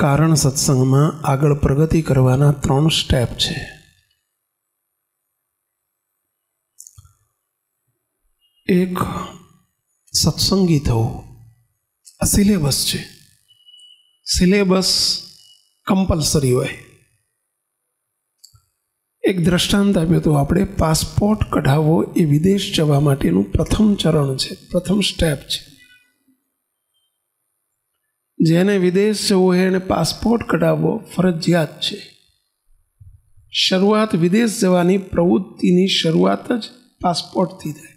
કારણ સત્સંગમાં આગળ પ્રગતિ કરવાના ત્રણ સ્ટેપ છે એક સત્સંગી થવું આ સિલેબસ છે સિલેબસ કમ્પલસરી હોય એક દ્રષ્ટાંત આપ્યું તો આપણે પાસપોર્ટ કઢાવવો એ વિદેશ જવા માટેનું પ્રથમ ચરણ છે પ્રથમ સ્ટેપ છે જેને વિદેશ જવું હોય એને પાસપોર્ટ કઢાવવો ફરજિયાત છે શરૂઆત વિદેશ જવાની પ્રવૃત્તિની શરૂઆત જ પાસપોર્ટથી થાય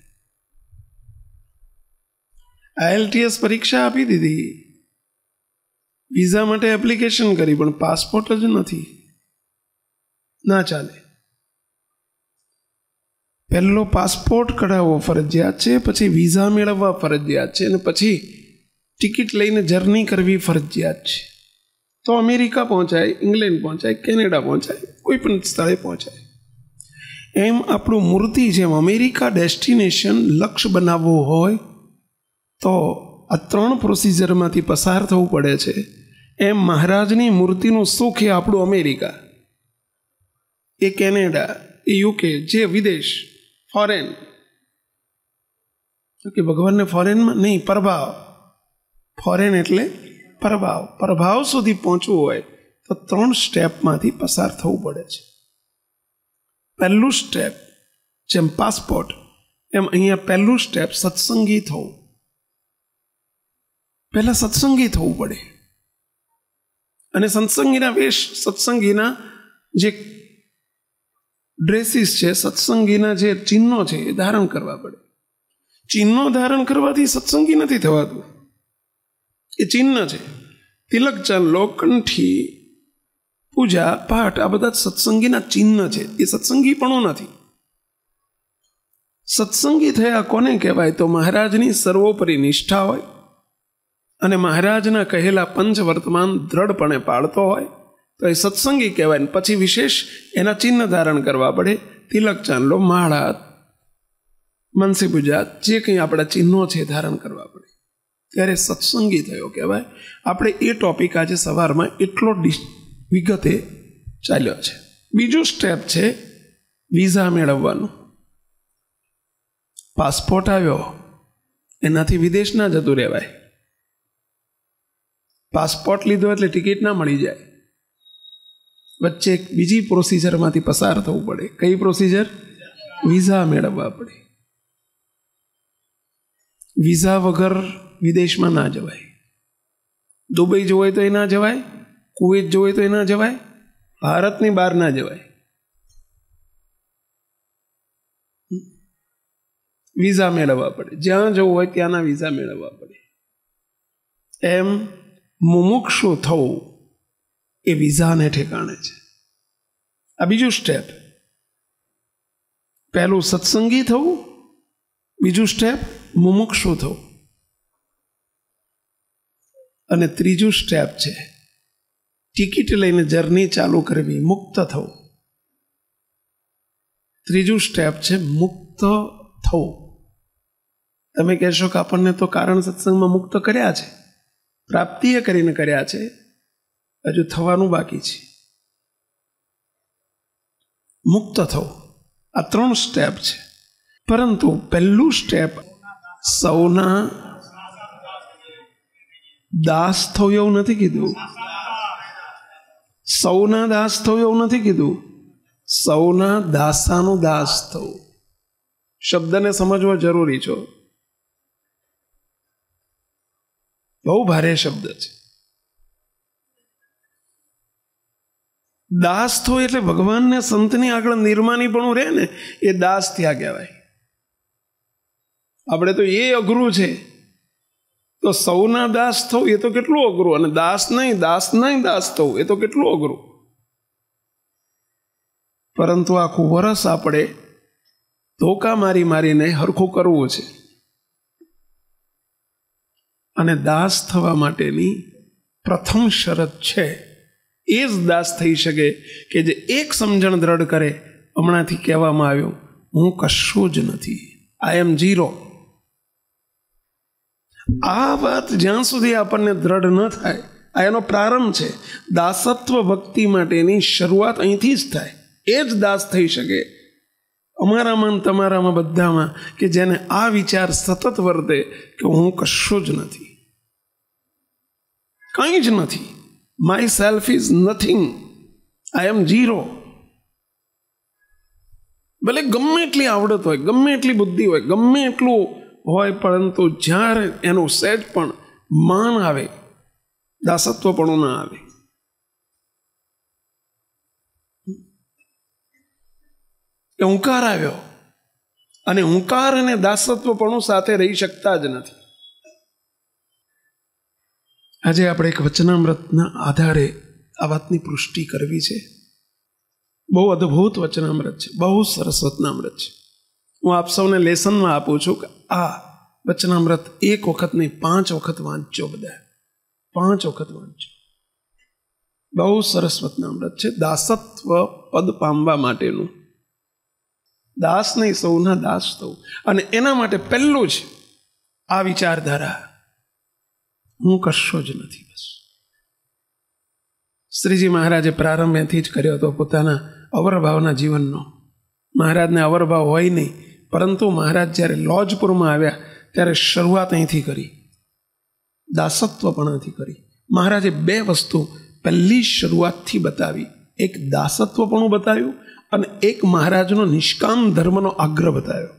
આઈએલટીએસ પરીક્ષા આપી દીધી વિઝા માટે એપ્લિકેશન કરી પણ પાસપોર્ટ જ નથી ના ચાલે પહેલો પાસપોર્ટ કઢાવવો ફરજિયાત છે પછી વિઝા મેળવવા ફરજિયાત છે અને પછી ટિકિટ લઈને જર્ની કરવી ફરજિયાત છે તો અમેરિકા પહોંચાય ઇંગ્લેન્ડ પહોંચાય કેનેડા પહોંચાય કોઈ પણ સ્થળે પહોંચાય એમ આપણું મૂર્તિ જેમ અમેરિકા ડેસ્ટિનેશન લક્ષ્ય બનાવવું હોય તો આ ત્રણ પ્રોસિજરમાંથી પસાર થવું પડે છે એમ મહારાજની મૂર્તિનું સુખ એ આપણું અમેરિકા એ કેનેડા એ યુકે જે વિદેશ ફોરેન કે ભગવાનને ફોરેનમાં નહીં પ્રભાવ ફોરેન એટલે પ્રભાવ પ્રભાવ સુધી પહોંચવું હોય તો ત્રણ સ્ટેપમાંથી પસાર થવું પડે છે પહેલું સ્ટેપ જેમ પાસપોર્ટ એમ અહીંયા પહેલું સ્ટેપ સત્સંગી થવું પહેલાં સત્સંગી થવું પડે અને સત્સંગીના વેશ સત્સંગીના જે ડ્રેસીસ છે સત્સંગીના જે ચિહ્નો છે એ ધારણ કરવા પડે ચિહ્નો ધારણ કરવાથી સત્સંગી નથી થવાતું એ ચિહ્ન છે તિલકચાંદ લોકંઠી પૂજા પાઠ આ બધા સત્સંગીના ચિહ્ન છે એ સત્સંગીપણું નથી સત્સંગી થયા કોને કહેવાય તો મહારાજની સર્વોપરી નિષ્ઠા હોય અને મહારાજના કહેલા પંચ વર્તમાન દ્રઢપણે પાળતો હોય તો એ સત્સંગી કહેવાય ને પછી વિશેષ એના ચિહ્ન ધારણ કરવા પડે તિલક ચાંદલો માળા મનસી પૂજા જે કંઈ આપણા ચિહ્નો છે ધારણ કરવા પડે ત્યારે સત્સંગી થયો કહેવાય આપણે એ ટોપિક આજે સવારમાં એટલો વિગતે ચાલ્યો છે બીજું સ્ટેપ છે વિઝા મેળવવાનું પાસપોર્ટ આવ્યો એનાથી વિદેશ ના જતું રહેવાય પાસપોર્ટ લીધો એટલે ટિકિટ ના મળી જાય વચ્ચે બીજી પ્રોસીજરમાંથી પસાર થવું પડે કઈ પ્રોસીજર વિઝા મેળવવા પડે વિઝા વગર વિદેશમાં ના જવાય દુબઈ જવું હોય તો એ ના જવાય કુવેત જવું તો એ ના જવાય ભારતની બહાર ના જવાય વિઝા મેળવવા પડે જ્યાં જવું હોય ત્યાંના વિઝા મેળવવા પડે એમ મુમુક્ષુ થવું એ વિઝાને ઠેકાણે છે આ બીજું સ્ટેપ પહેલું સત્સંગી થવું બીજું સ્ટેપ મુમુક્ષુ થવું અને ત્રીજું સ્ટેપ છે ટિકિટ લઈને જર્ની ચાલુ કરવી મુક્ત થવું ત્રીજું સ્ટેપ છે મુક્ત થવું તમે કહેશો કે આપણને તો કારણ સત્સંગમાં મુક્ત કર્યા છે પ્રાપ્તિએ કરીને કર્યા છે હજુ થવાનું બાકી છે મુક્ત થવું આ ત્રણ સ્ટેપ છે પરંતુ પહેલું સ્ટેપ સૌના દાસ થયો એવું નથી કીધું સૌના દાસ થયો એવું નથી કીધું સૌના દાસાનું દાસ થવું શબ્દને સમજવા જરૂરી છો બહુ ભારે શબ્દ છે દાસ થો એટલે ભગવાનને સંતની આગળ નિર્માની પણ રહે ને એ દાસ ત્યાં કહેવાય આપણે તો એ અઘરું છે તો સૌના દાસ થવું એ તો કેટલું અઘરું અને દાસ નહીં દાસ નહીં દાસ થવું એ તો કેટલું અઘરું પરંતુ આખું વરસ આપણે ધોકા મારી મારીને હરખું કરવું છે અને દાસ થવા માટેની પ્રથમ શરત છે એ જ દાસ થઈ શકે કે જે એક સમજણ દ્રઢ કરે હમણાંથી કહેવામાં આવ્યું હું કશું જ નથી આઈ એમ ઝીરો આ વાત જ્યાં સુધી આપણને દ્રઢ ન થાય આ એનો પ્રારંભ છે દાસત્વ ભક્તિ માટેની શરૂઆત અહીંથી જ થાય એ જ દાસ થઈ શકે અમારામાં તમારામાં બધામાં કે જેને આ વિચાર સતત વર્તે કે હું કશું જ નથી કંઈ જ નથી my self is nothing I am zero ભલે ગમે એટલી આવડત હોય ગમે એટલી બુદ્ધિ હોય ગમે એટલું હોય પરંતુ જ્યારે એનું સેજ પણ માન આવે દાસત્વપણું ના આવે કે હુંકાર આવ્યો અને હુંકાર અને દાસત્વપણું સાથે રહી શકતા જ નથી આજે આપણે એક વચનામૃતના આધારે આ વાતની પુષ્ટિ કરવી છે બહુ અદ્ભુત વચનામૃત છે બહુ સરસ વચનામૃત છે હું આપ સૌને લેસનમાં આપું છું કે આ વચનામૃત એક વખત નહીં પાંચ વખત વાંચજો બધા પાંચ વખત વાંચજો બહુ સરસ વચનામૃત છે દાસત્વ પદ પામવા માટેનું દાસ નહીં સૌના દાસ થવું અને એના માટે પહેલું છે આ વિચારધારા હું કશો જ નથી બસ શ્રીજી મહારાજે પ્રારંભ પ્રારંભેથી જ કર્યો હતો પોતાના અવરભાવના જીવનનો મહારાજને અવરભાવ હોય નહીં પરંતુ મહારાજ જ્યારે લોજપુરમાં આવ્યા ત્યારે શરૂઆત અહીંથી કરી દાસત્વ પણ અહીંથી કરી મહારાજે બે વસ્તુ પહેલી શરૂઆતથી બતાવી એક દાસત્વ પણ બતાવ્યું અને એક મહારાજનો નિષ્કામ ધર્મનો આગ્રહ બતાવ્યો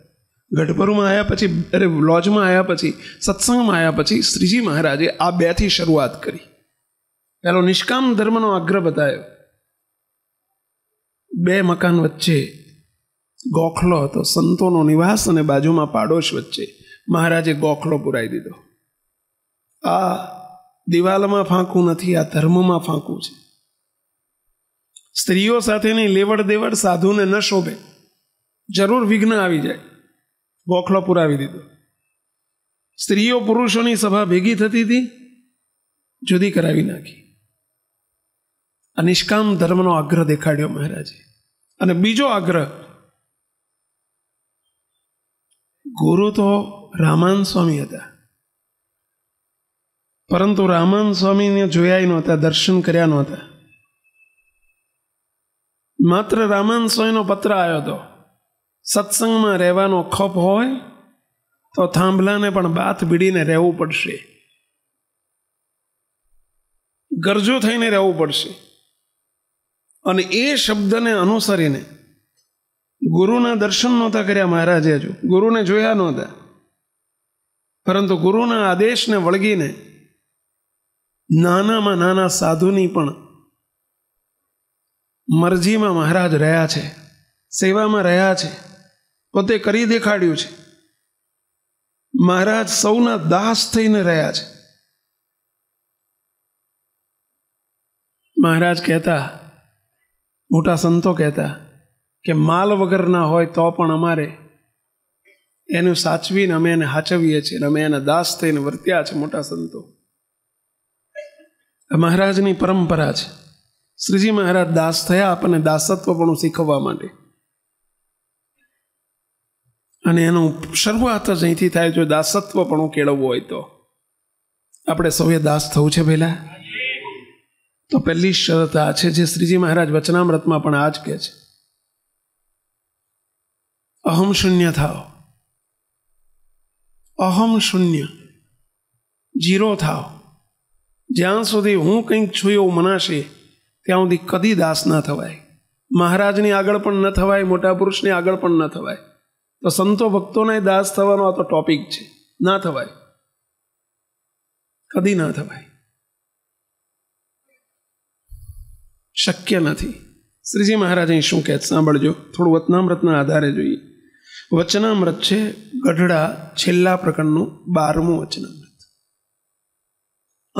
ગઢપરુમાં આવ્યા પછી અરે લોજમાં આવ્યા પછી સત્સંગમાં આવ્યા પછી શ્રીજી મહારાજે આ બેથી શરૂઆત કરી પહેલો નિષ્કામ ધર્મનો આગ્રહ બતાવ્યો બે મકાન વચ્ચે ગોખલો હતો સંતોનો નિવાસ અને બાજુમાં પાડોશ વચ્ચે મહારાજે ગોખલો પુરાઈ દીધો આ દિવાલમાં ફાંકું નથી આ ધર્મમાં ફાંકું છે સ્ત્રીઓ સાથેની લેવડ દેવડ સાધુને ન શોભે જરૂર વિઘ્ન આવી જાય ગોખલો પુરાવી દીધો સ્ત્રીઓ પુરુષોની સભા ભેગી થતી હતી જુદી કરાવી નાખી આ નિષ્કામ ધર્મનો આગ્રહ દેખાડ્યો મહારાજે અને બીજો આગ્રહ ગુરુ તો રામાન સ્વામી હતા પરંતુ રામાન સ્વામીને જોયા નહોતા દર્શન કર્યા નહોતા માત્ર રામાન સ્વામીનો પત્ર આવ્યો હતો સત્સંગમાં રહેવાનો ખપ હોય તો થાંભલાને પણ બાથ ભીડીને રહેવું પડશે ગરજો થઈને રહેવું પડશે અને એ શબ્દને અનુસરીને ગુરુના દર્શન નહોતા કર્યા મહારાજે હજુ ગુરુને જોયા નહોતા પરંતુ ગુરુના આદેશને વળગીને નાનામાં નાના સાધુની પણ મરજીમાં મહારાજ રહ્યા છે સેવામાં રહ્યા છે પોતે કરી દેખાડ્યું છે મહારાજ સૌના દાસ થઈને રહ્યા છે મહારાજ કહેતા મોટા સંતો કહેતા કે માલ વગરના હોય તો પણ અમારે એનું સાચવીને અમે એને સાચવીએ છીએ અને અમે એના દાસ થઈને વર્ત્યા છે મોટા સંતો મહારાજની પરંપરા છે શ્રીજી મહારાજ દાસ થયા આપણને દાસત્વ પણ શીખવવા માટે અને એનું શરૂઆત જ અહીંથી થાય જો દાસત્વ પણ કેળવવું હોય તો આપણે સૌએ દાસ થવું છે પહેલાં તો પહેલી શરત આ છે જે શ્રીજી મહારાજ વચનામ્રતમાં પણ આ જ કહે છે અહમ શૂન્ય થાઓ અહમ શૂન્ય જીરો થાઓ જ્યાં સુધી હું કંઈક છું એવું મનાશે ત્યાં સુધી કદી દાસ ન થવાય મહારાજની આગળ પણ ન થવાય મોટા પુરુષની આગળ પણ ન થવાય તો સંતો ભક્તોને દાસ થવાનો આ તો ટોપિક છે ના થવાય કદી ના થવાય શક્ય નથી શ્રીજી મહારાજે શું કહે સાંભળજો થોડું વતનામૃતના આધારે જોઈએ વચનામૃત છે ગઢડા છેલ્લા પ્રકરણનું બારમું વચનામૃત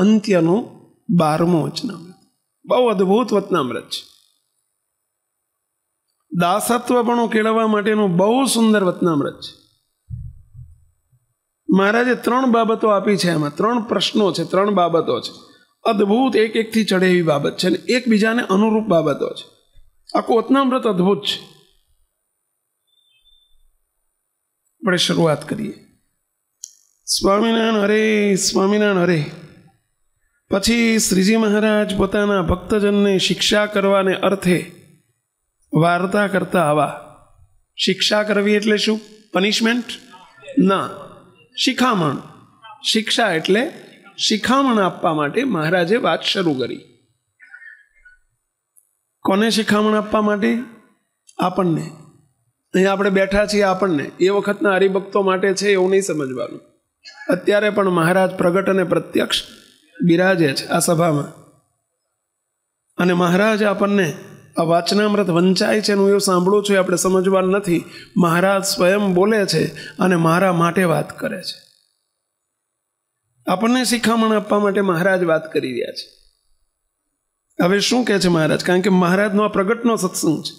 અંત્યનું બારમું વચનામૃત બહુ અદ્ભુત વચનામૃત છે દાસત્વપણું કેળવવા માટેનું બહુ સુંદર વચનામૃત છે મહારાજે ત્રણ બાબતો આપી છે એમાં ત્રણ પ્રશ્નો છે ત્રણ બાબતો છે અદ્ભુત એક એકથી ચડે એવી બાબત છે અને એકબીજાને અનુરૂપ બાબતો છે આખું વચનામૃત અદ્ભુત છે આપણે શરૂઆત કરીએ સ્વામિનારાયણ હરે સ્વામિનારાયણ હરે પછી શ્રીજી મહારાજ પોતાના ભક્તજનને શિક્ષા કરવાને અર્થે વાર્તા કરતા આવા શિક્ષા કરવી એટલે શું પનિશમેન્ટ ના શિખામણ શિક્ષા એટલે શિખામણ આપવા માટે મહારાજે વાત શરૂ કરી કોને શિખામણ આપવા માટે આપણને અહીંયા આપણે બેઠા છીએ આપણને એ વખતના હરિભક્તો માટે છે એવું નહીં સમજવાનું અત્યારે પણ મહારાજ પ્રગટ અને પ્રત્યક્ષ બિરાજે છે આ સભામાં અને મહારાજ આપણને આ વાચનામૃત વંચાય છે હું એવું સાંભળું છું આપણે સમજવાનું નથી મહારાજ સ્વયં બોલે છે અને મારા માટે વાત કરે છે આપણને શિખામણ આપવા માટે મહારાજ વાત કરી રહ્યા છે હવે શું કહે છે મહારાજ કારણ કે મહારાજનો આ પ્રગટનો સત્સંગ છે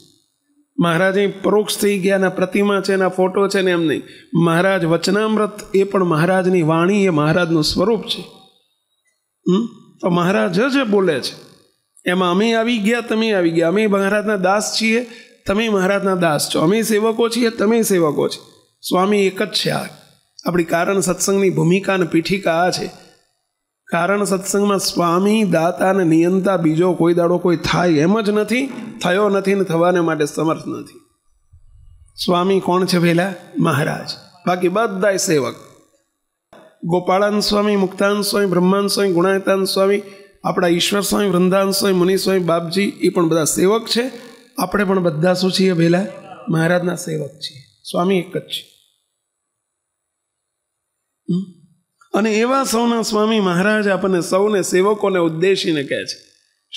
મહારાજે પરોક્ષ થઈ ગયા પ્રતિમા છે એના ફોટો છે ને એમ નહીં મહારાજ વચનામૃત એ પણ મહારાજની વાણી એ મહારાજનું સ્વરૂપ છે તો મહારાજ જ બોલે છે એમાં અમે આવી ગયા તમે આવી ગયા અમે મહારાજના દાસ છીએ તમે મહારાજના દાસ છો અમે સેવકો છીએ તમે સેવકો છો સ્વામી એક જ છે આ આપણી કારણ સત્સંગની ભૂમિકા અને પીઠિકા આ છે કારણ સત્સંગમાં સ્વામી દાતા અને નિયંતા બીજો કોઈ દાડો કોઈ થાય એમ જ નથી થયો નથી ને થવાને માટે સમર્થ નથી સ્વામી કોણ છે પહેલા મહારાજ બાકી બધાય સેવક ગોપાળાન સ્વામી મુક્તાન સ્વામી બ્રહ્માન સ્વામી ગુણાયતાન સ્વામી આપણા ઈશ્વર સ્વામી વૃંદાન સ્વામી મુનિ સ્વામી બાપજી એ પણ બધા સેવક છે આપણે પણ બધા શું છીએ પહેલા મહારાજના સેવક છીએ સ્વામી એક જ છે હમ અને એવા સૌના સ્વામી મહારાજ આપણને સૌને સેવકોને ઉદ્દેશીને કહે છે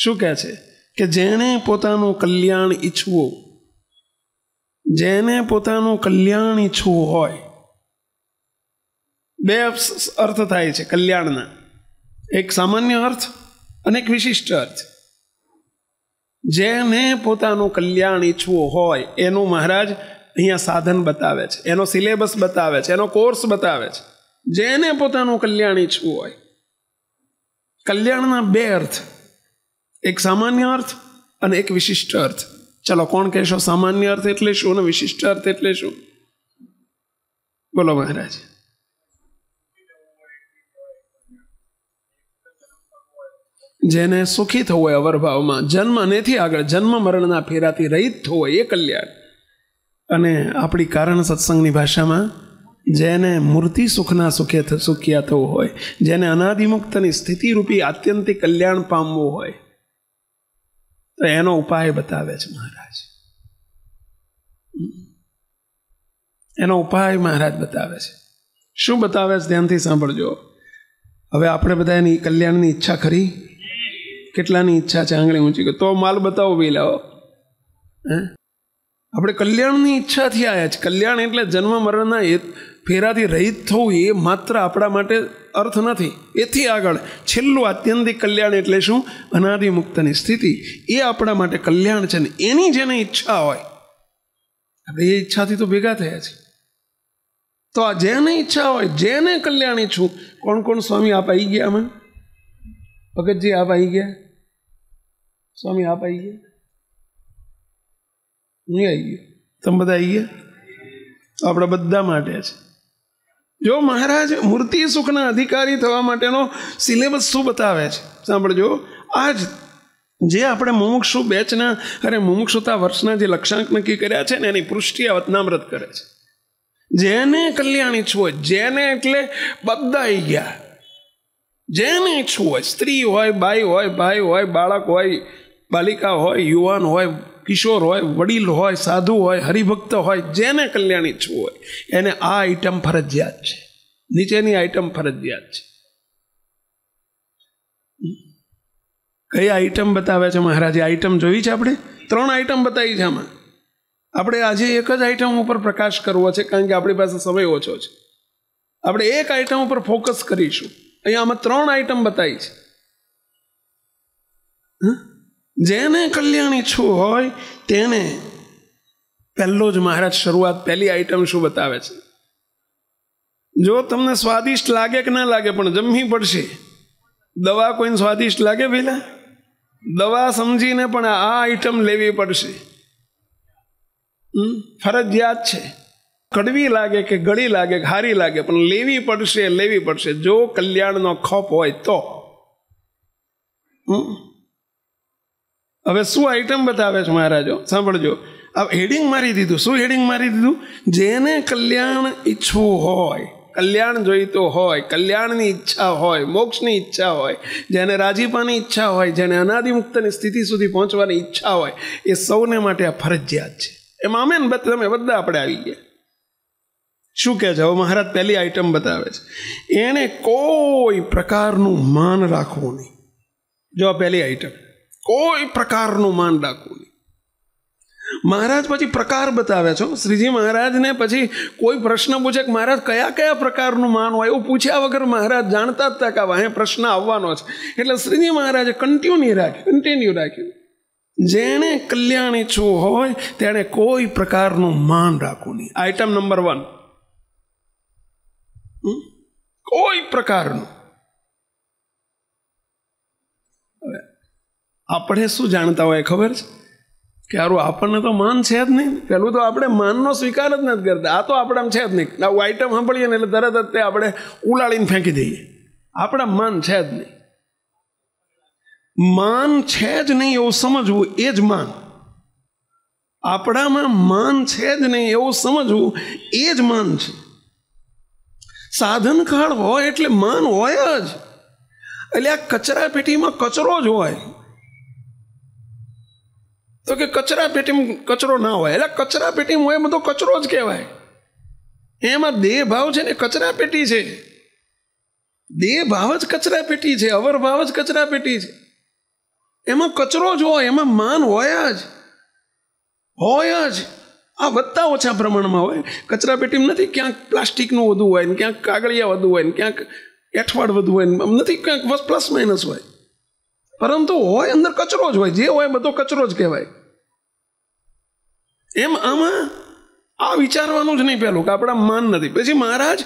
શું કહે છે કે જેણે પોતાનું કલ્યાણ ઈચ્છવું જેને પોતાનું કલ્યાણ ઈચ્છવું હોય બે અર્થ થાય છે કલ્યાણના એક સામાન્ય અર્થ અને એક વિશિષ્ટ અર્થ જેને પોતાનું કલ્યાણ ઈચ્છવું હોય એનું મહારાજ અહીંયા સાધન બતાવે છે એનો સિલેબસ બતાવે છે એનો કોર્સ બતાવે છે જેને પોતાનું કલ્યાણ ઈચ્છવું હોય કલ્યાણના બે અર્થ એક સામાન્ય અર્થ અને એક વિશિષ્ટ અર્થ ચલો કોણ કહેશો સામાન્ય અર્થ એટલે શું અને વિશિષ્ટ અર્થ એટલે શું બોલો મહારાજ જેને સુખી થવું હોય અવરભાવમાં જન્મ નથી આગળ જન્મ મરણના ફેરાથી રહિત થવું હોય એ કલ્યાણ અને આપણી કારણ સત્સંગની ભાષામાં જેને મૂર્તિ સુખના સુખે સુખ્યા થવું હોય જેને અનાદિમુક્તની સ્થિતિ રૂપી આત્યંતિક કલ્યાણ પામવું હોય તો એનો ઉપાય બતાવે છે મહારાજ એનો ઉપાય મહારાજ બતાવે છે શું બતાવે છે ધ્યાનથી સાંભળજો હવે આપણે બધા એની કલ્યાણની ઈચ્છા ખરી કેટલાની ઈચ્છા છે આંગળી ઊંચી તો માલ બતાવો બી લાવો હે આપણે કલ્યાણની ઈચ્છાથી આવ્યા છે કલ્યાણ એટલે જન્મ મરણના ફેરાથી રહિત થવું એ માત્ર આપણા માટે અર્થ નથી એથી આગળ છેલ્લું આત્યંતિક કલ્યાણ એટલે શું અનાદિ સ્થિતિ એ આપણા માટે કલ્યાણ છે ને એની જેને ઈચ્છા હોય આપણે એ ઈચ્છાથી તો ભેગા થયા છીએ તો આ જેને ઈચ્છા હોય જેને કલ્યાણ ઈચ્છું કોણ કોણ સ્વામી આપ આવી ગયા અમે ભગતજી આપ આવી ગયા સ્વામી આપ આવી ગયા નહીં આવી ગયો તમે બધા આવી ગયા આપણા બધા માટે છે જો મહારાજ મૂર્તિ સુખના અધિકારી થવા માટેનો સિલેબસ શું બતાવે છે સાંભળજો આજ જે આપણે મુમુક્ષુ બેચના અરે મુમુક્ષુતા વર્ષના જે લક્ષાંક નક્કી કર્યા છે ને એની પૃષ્ટિ વતનામ્રત કરે છે જેને કલ્યાણ ઈચ્છવો જેને એટલે બગદાઈ ગયા જેને ઈચ્છવું હોય સ્ત્રી હોય બાઈ હોય ભાઈ હોય બાળક હોય બાલિકા હોય યુવાન હોય કિશોર હોય વડીલ હોય સાધુ હોય હરિભક્ત હોય જેને કલ્યાણ ઈચ્છવું હોય એને આ આઈટમ ફરજિયાત છે નીચેની આઈટમ ફરજિયાત છે કઈ આઈટમ બતાવે છે મહારાજે આઈટમ જોઈ છે આપણે ત્રણ આઈટમ બતાવી છે આમાં આપણે આજે એક જ આઈટમ ઉપર પ્રકાશ કરવો છે કારણ કે આપણી પાસે સમય ઓછો છે આપણે એક આઈટમ ઉપર ફોકસ કરીશું અહીંયા આમાં ત્રણ આઈટમ બતાવી છે હા જેને કલ્યાણ છું હોય તેને પહેલો જ મહારાજ શરૂઆત પહેલી આઈટમ શું બતાવે છે જો તમને સ્વાદિષ્ટ લાગે કે ના લાગે પણ જમવી પડશે દવા કોઈને સ્વાદિષ્ટ લાગે પહેલાં દવા સમજીને પણ આ આઈટમ લેવી પડશે ફરજિયાત છે કડવી લાગે કે ગળી લાગે કે હારી લાગે પણ લેવી પડશે લેવી પડશે જો કલ્યાણનો ખપ હોય તો હમ હવે શું આઈટમ બતાવે છે મહારાજો સાંભળજો આ હેડિંગ મારી દીધું શું હેડિંગ મારી દીધું જેને કલ્યાણ ઈચ્છવું હોય કલ્યાણ જોઈતો હોય કલ્યાણની ઈચ્છા હોય મોક્ષની ઈચ્છા હોય જેને રાજીપાની ઈચ્છા હોય જેને અનાદિમુક્તની સ્થિતિ સુધી પહોંચવાની ઈચ્છા હોય એ સૌને માટે આ ફરજિયાત છે એમાં અમે ને તમે બધા આપણે આવી ગયા શું કહે છે હવે મહારાજ પહેલી આઈટમ બતાવે છે એને કોઈ પ્રકારનું માન રાખવું નહીં જો પહેલી આઈટમ કોઈ પ્રકારનું માન ડાકવું નહીં મહારાજ પછી પ્રકાર બતાવે છો શ્રીજી મહારાજને પછી કોઈ પ્રશ્ન પૂછે કે મહારાજ કયા કયા પ્રકારનું માન હોય એવું પૂછ્યા વગર મહારાજ જાણતા જ હતા કે અહીં પ્રશ્ન આવવાનો છે એટલે શ્રીજી મહારાજે કન્ટિન્યુ રાખ્યું કન્ટિન્યુ રાખ્યું જેણે કલ્યાણ ઈચ્છવું હોય તેણે કોઈ પ્રકારનું માન રાખવું નહીં આઈટમ નંબર વન કોઈ પ્રકારનું આપણે શું જાણતા હોય ખબર છે કે સારું આપણને તો માન છે જ નહીં પહેલું તો આપણે માનનો સ્વીકાર જ નથી કરતા આ તો આપણામાં છે જ નહીં આવું આઈટમ સાંભળીએ ને એટલે તરત જ તે આપણે ઉલાળીને ફેંકી દઈએ આપણા માન છે જ નહીં માન છે જ નહીં એવું સમજવું એ જ માન આપણામાં માન છે જ નહીં એવું સમજવું એ જ માન છે સાધન કાળ હોય એટલે માન હોય જ એટલે આ કચરા પેટીમાં કચરો જ હોય તો કે કચરા પેટીમાં કચરો ના હોય એટલે કચરા પેટીમાં હોય તો કચરો જ કહેવાય એમાં દેહ ભાવ છે ને કચરા પેટી છે દેહ ભાવ જ કચરા પેટી છે અવર ભાવ જ કચરા પેટી છે એમાં કચરો જ હોય એમાં માન હોય જ હોય જ આ વધતા ઓછા પ્રમાણમાં હોય કચરા પેટીમાં નથી ક્યાંક પ્લાસ્ટિકનું વધુ હોય ને ક્યાંક કાગળિયા વધુ હોય ને ક્યાંક એઠવાડ વધુ હોય ને નથી ક્યાંક પ્લસ માઇનસ હોય પરંતુ હોય અંદર કચરો જ હોય જે હોય બધો કચરો જ કહેવાય એમ આમાં આ વિચારવાનું જ નહીં પહેલું કે આપણા માન નથી પછી મહારાજ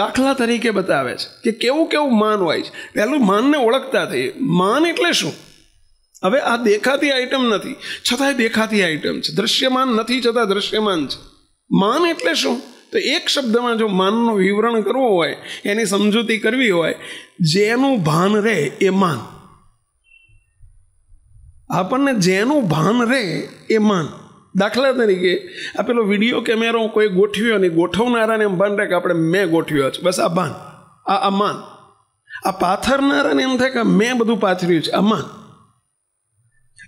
દાખલા તરીકે બતાવે છે કે કેવું કેવું માન હોય છે પહેલું માનને ઓળખતા થઈએ માન એટલે શું હવે આ દેખાતી આઈટમ નથી છતાંય દેખાતી આઈટમ છે દ્રશ્યમાન નથી છતાં દ્રશ્યમાન છે માન એટલે શું તો એક શબ્દમાં જો માનનું વિવરણ કરવું હોય એની સમજૂતી કરવી હોય જેનું ભાન રહે એ માન આપણને જેનું ભાન રહે એ માન દાખલા તરીકે આ પેલો વિડીયો કેમેરો કોઈ ગોઠવ્યો નહીં ગોઠવનારાને એમ ભાન કે આપણે મેં ગોઠવ્યો છે બસ આ ભાન આ અમાન આ પાથરનારાને એમ થાય કે મેં બધું પાથર્યું છે અમાન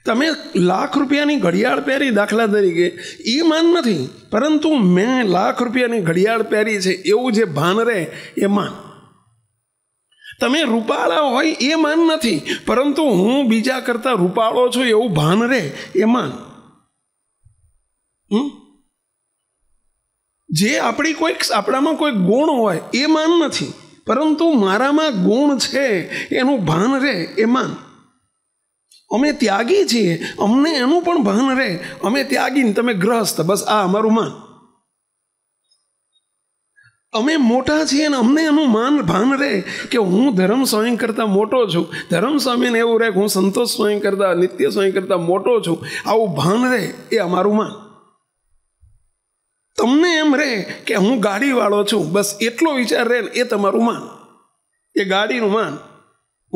તમે લાખ રૂપિયાની ઘડિયાળ પહેરી દાખલા તરીકે એ માન નથી પરંતુ મેં લાખ રૂપિયાની ઘડિયાળ પહેરી છે એવું જે ભાન રહે એ માન તમે રૂપાળા હોય એ માન નથી પરંતુ હું બીજા કરતાં રૂપાળો છું એવું ભાન રહે એ માન જે આપણી કોઈક આપણામાં કોઈ ગુણ હોય એ માન નથી પરંતુ મારામાં ગુણ છે એનું ભાન રહે એ માન અમે ત્યાગી છીએ અમને એનું પણ ભાન રહે અમે ત્યાગીને તમે ગ્રહસ્થ બસ આ અમારું માન અમે મોટા છીએ અને અમને એનું માન ભાન રહે કે હું ધર્મ સ્વયં કરતાં મોટો છું ધર્મ સ્વામીને એવું રહે કે હું સંતોષ સ્વયં કરતાં નિત્ય સ્વયં કરતાં મોટો છું આવું ભાન રહે એ અમારું માન તમને એમ રહે કે હું ગાડીવાળો છું બસ એટલો વિચાર રહે એ તમારું માન એ ગાડીનું માન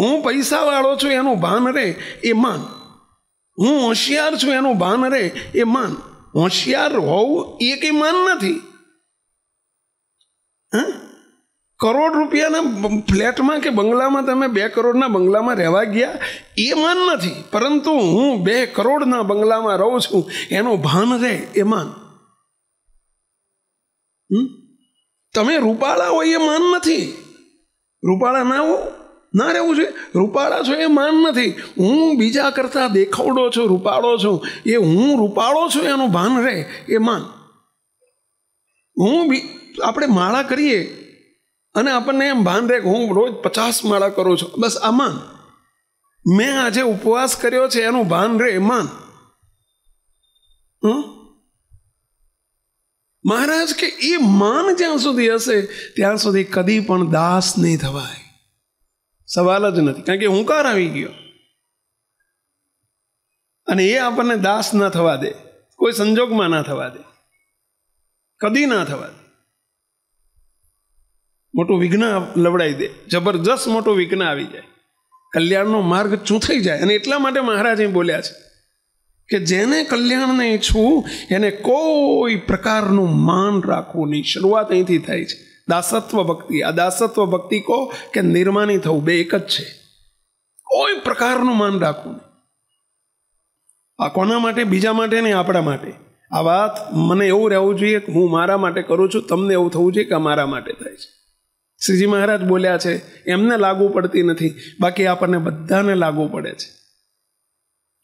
હું પૈસાવાળો છું એનું ભાન રહે એ માન હું હોશિયાર છું એનું ભાન રહે એ માન હોશિયાર હોવું એ કંઈ માન નથી હા કરોડ રૂપિયાના ફ્લેટમાં કે બંગલામાં તમે બે કરોડના બંગલામાં રહેવા ગયા એ માન નથી પરંતુ હું બે કરોડના બંગલામાં રહું છું એનું ભાન રહે એ માન તમે રૂપાળા હોય એ માન નથી રૂપાળા ના હો ના રહેવું જોઈએ રૂપાળા છો એ માન નથી હું બીજા કરતાં દેખાવડો છું રૂપાળો છું એ હું રૂપાળો છું એનું ભાન રહે એ માન હું બી આપણે માળા કરીએ અને આપણને એમ ભાન રહે કે હું રોજ પચાસ માળા કરું છું બસ આ માન મેં આજે ઉપવાસ કર્યો છે એનું ભાન રહે માન હં મહારાજ કે એ માન જ્યાં સુધી હશે ત્યાં સુધી કદી પણ દાસ નહીં થવાય સવાલ જ નથી કારણ કે હુંકાર આવી ગયો અને એ આપણને દાસ ના થવા દે કોઈ સંજોગમાં ના થવા દે કદી ના થવા દે મોટું વિઘ્ન લવડાવી દે જબરજસ્ત મોટું વિઘ્ન આવી જાય કલ્યાણનો માર્ગ ચૂંથઈ જાય અને એટલા માટે મહારાજ બોલ્યા છે કે જેને કલ્યાણને ઈચ્છવું એને કોઈ પ્રકારનું માન રાખવું નહીં શરૂઆત અહીંથી થાય છે દાસત્વ ભક્તિ આ દાસત્વ ભક્તિ કહો કે નિર્માની થવું બે એક જ છે કોઈ પ્રકારનું માન રાખવું નહીં આ કોના માટે બીજા માટે નહીં આપણા માટે આ વાત મને એવું રહેવું જોઈએ કે હું મારા માટે કરું છું તમને એવું થવું જોઈએ કે મારા માટે થાય છે શ્રીજી મહારાજ બોલ્યા છે એમને લાગુ પડતી નથી બાકી આપણને બધાને લાગુ પડે છે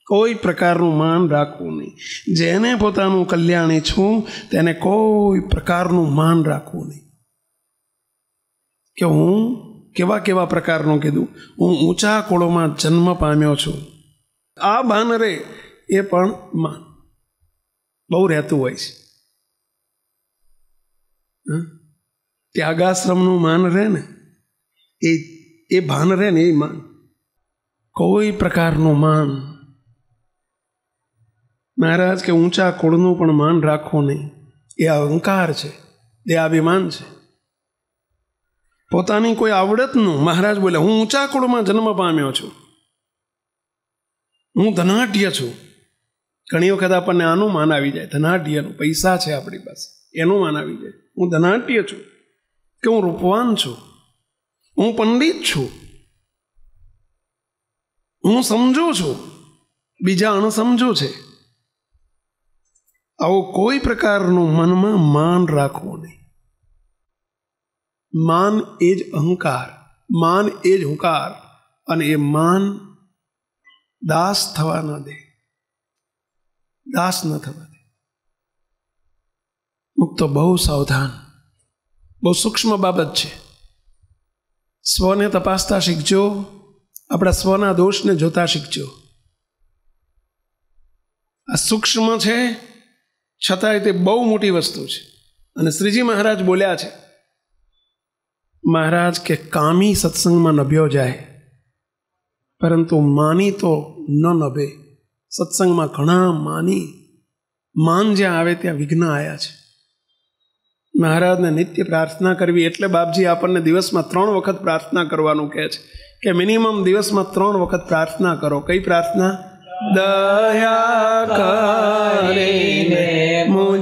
કોઈ પ્રકારનું માન રાખવું નહીં જેને પોતાનું કલ્યાણી છું તેને કોઈ પ્રકારનું માન રાખવું નહીં કે હું કેવા કેવા પ્રકારનું કીધું હું ઊંચા કુળોમાં જન્મ પામ્યો છું આ બાનરે એ પણ માન બહુ રહેતું હોય છે ત્યાગાશ્રમનું માન રહે ને એ એ ભાન રહે ને એ માન કોઈ પ્રકારનું માન મહારાજ કે ઊંચા કુળનું પણ માન રાખો નહીં એ અહંકાર છે એ અભિમાન છે પોતાની કોઈ આવડતનું મહારાજ બોલે હું ઊંચા કુળમાં જન્મ પામ્યો છું હું ધનાઢ્ય છું ઘણી વખત આપણને આનું માન આવી જાય ધનાઢ્યનું પૈસા છે આપણી પાસે એનું માન આવી જાય હું ધનાઢ્ય છું કે હું રૂપવાન છું હું પંડિત છું હું સમજુ છું બીજા અણસમજુ છે આવો કોઈ પ્રકારનું મનમાં માન રાખવું નહીં માન એ જ અહંકાર માન એ જ હુંકાર અને એ માન દાસ થવા ન દે દાસ ન થવા દે મુક્ત બહુ સાવધાન બહુ સૂક્ષ્મ બાબત છે સ્વને તપાસતા શીખજો આપણા સ્વના દોષને જોતા શીખજો આ સૂક્ષ્મ છે છતાંય તે બહુ મોટી વસ્તુ છે અને શ્રીજી મહારાજ બોલ્યા છે મહારાજ કે કામી સત્સંગમાં નભ્યો જાય પરંતુ માની તો ન નભે સત્સંગમાં ઘણા માની માન જ્યાં આવે ત્યાં વિઘ્ન આવ્યા છે મહારાજને નિત્ય પ્રાર્થના કરવી એટલે બાપજી આપણને દિવસમાં ત્રણ વખત પ્રાર્થના કરવાનું કહે છે કે મિનિમમ દિવસમાં ત્રણ વખત પ્રાર્થના કરો કઈ પ્રાર્થના દયા કરીને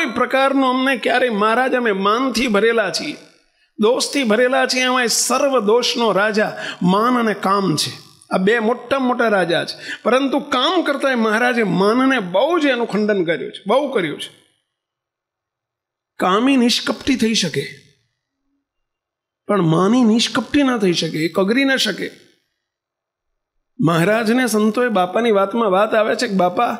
કોઈ પ્રકારનો અમને ક્યારેય મહારાજ અમે માનથી ભરેલા છીએ દોષથી ભરેલા છીએ એમાં સર્વ દોષનો રાજા માન અને કામ છે આ બે મોટા મોટા રાજા છે પરંતુ કામ કરતા મહારાજે માનને બહુ જ એનું ખંડન કર્યું છે બહુ કર્યું છે કામી નિષ્કપટી થઈ શકે પણ માની નિષ્કપટી ના થઈ શકે એ કગરી ન શકે મહારાજને સંતોએ બાપાની વાતમાં વાત આવે છે કે બાપા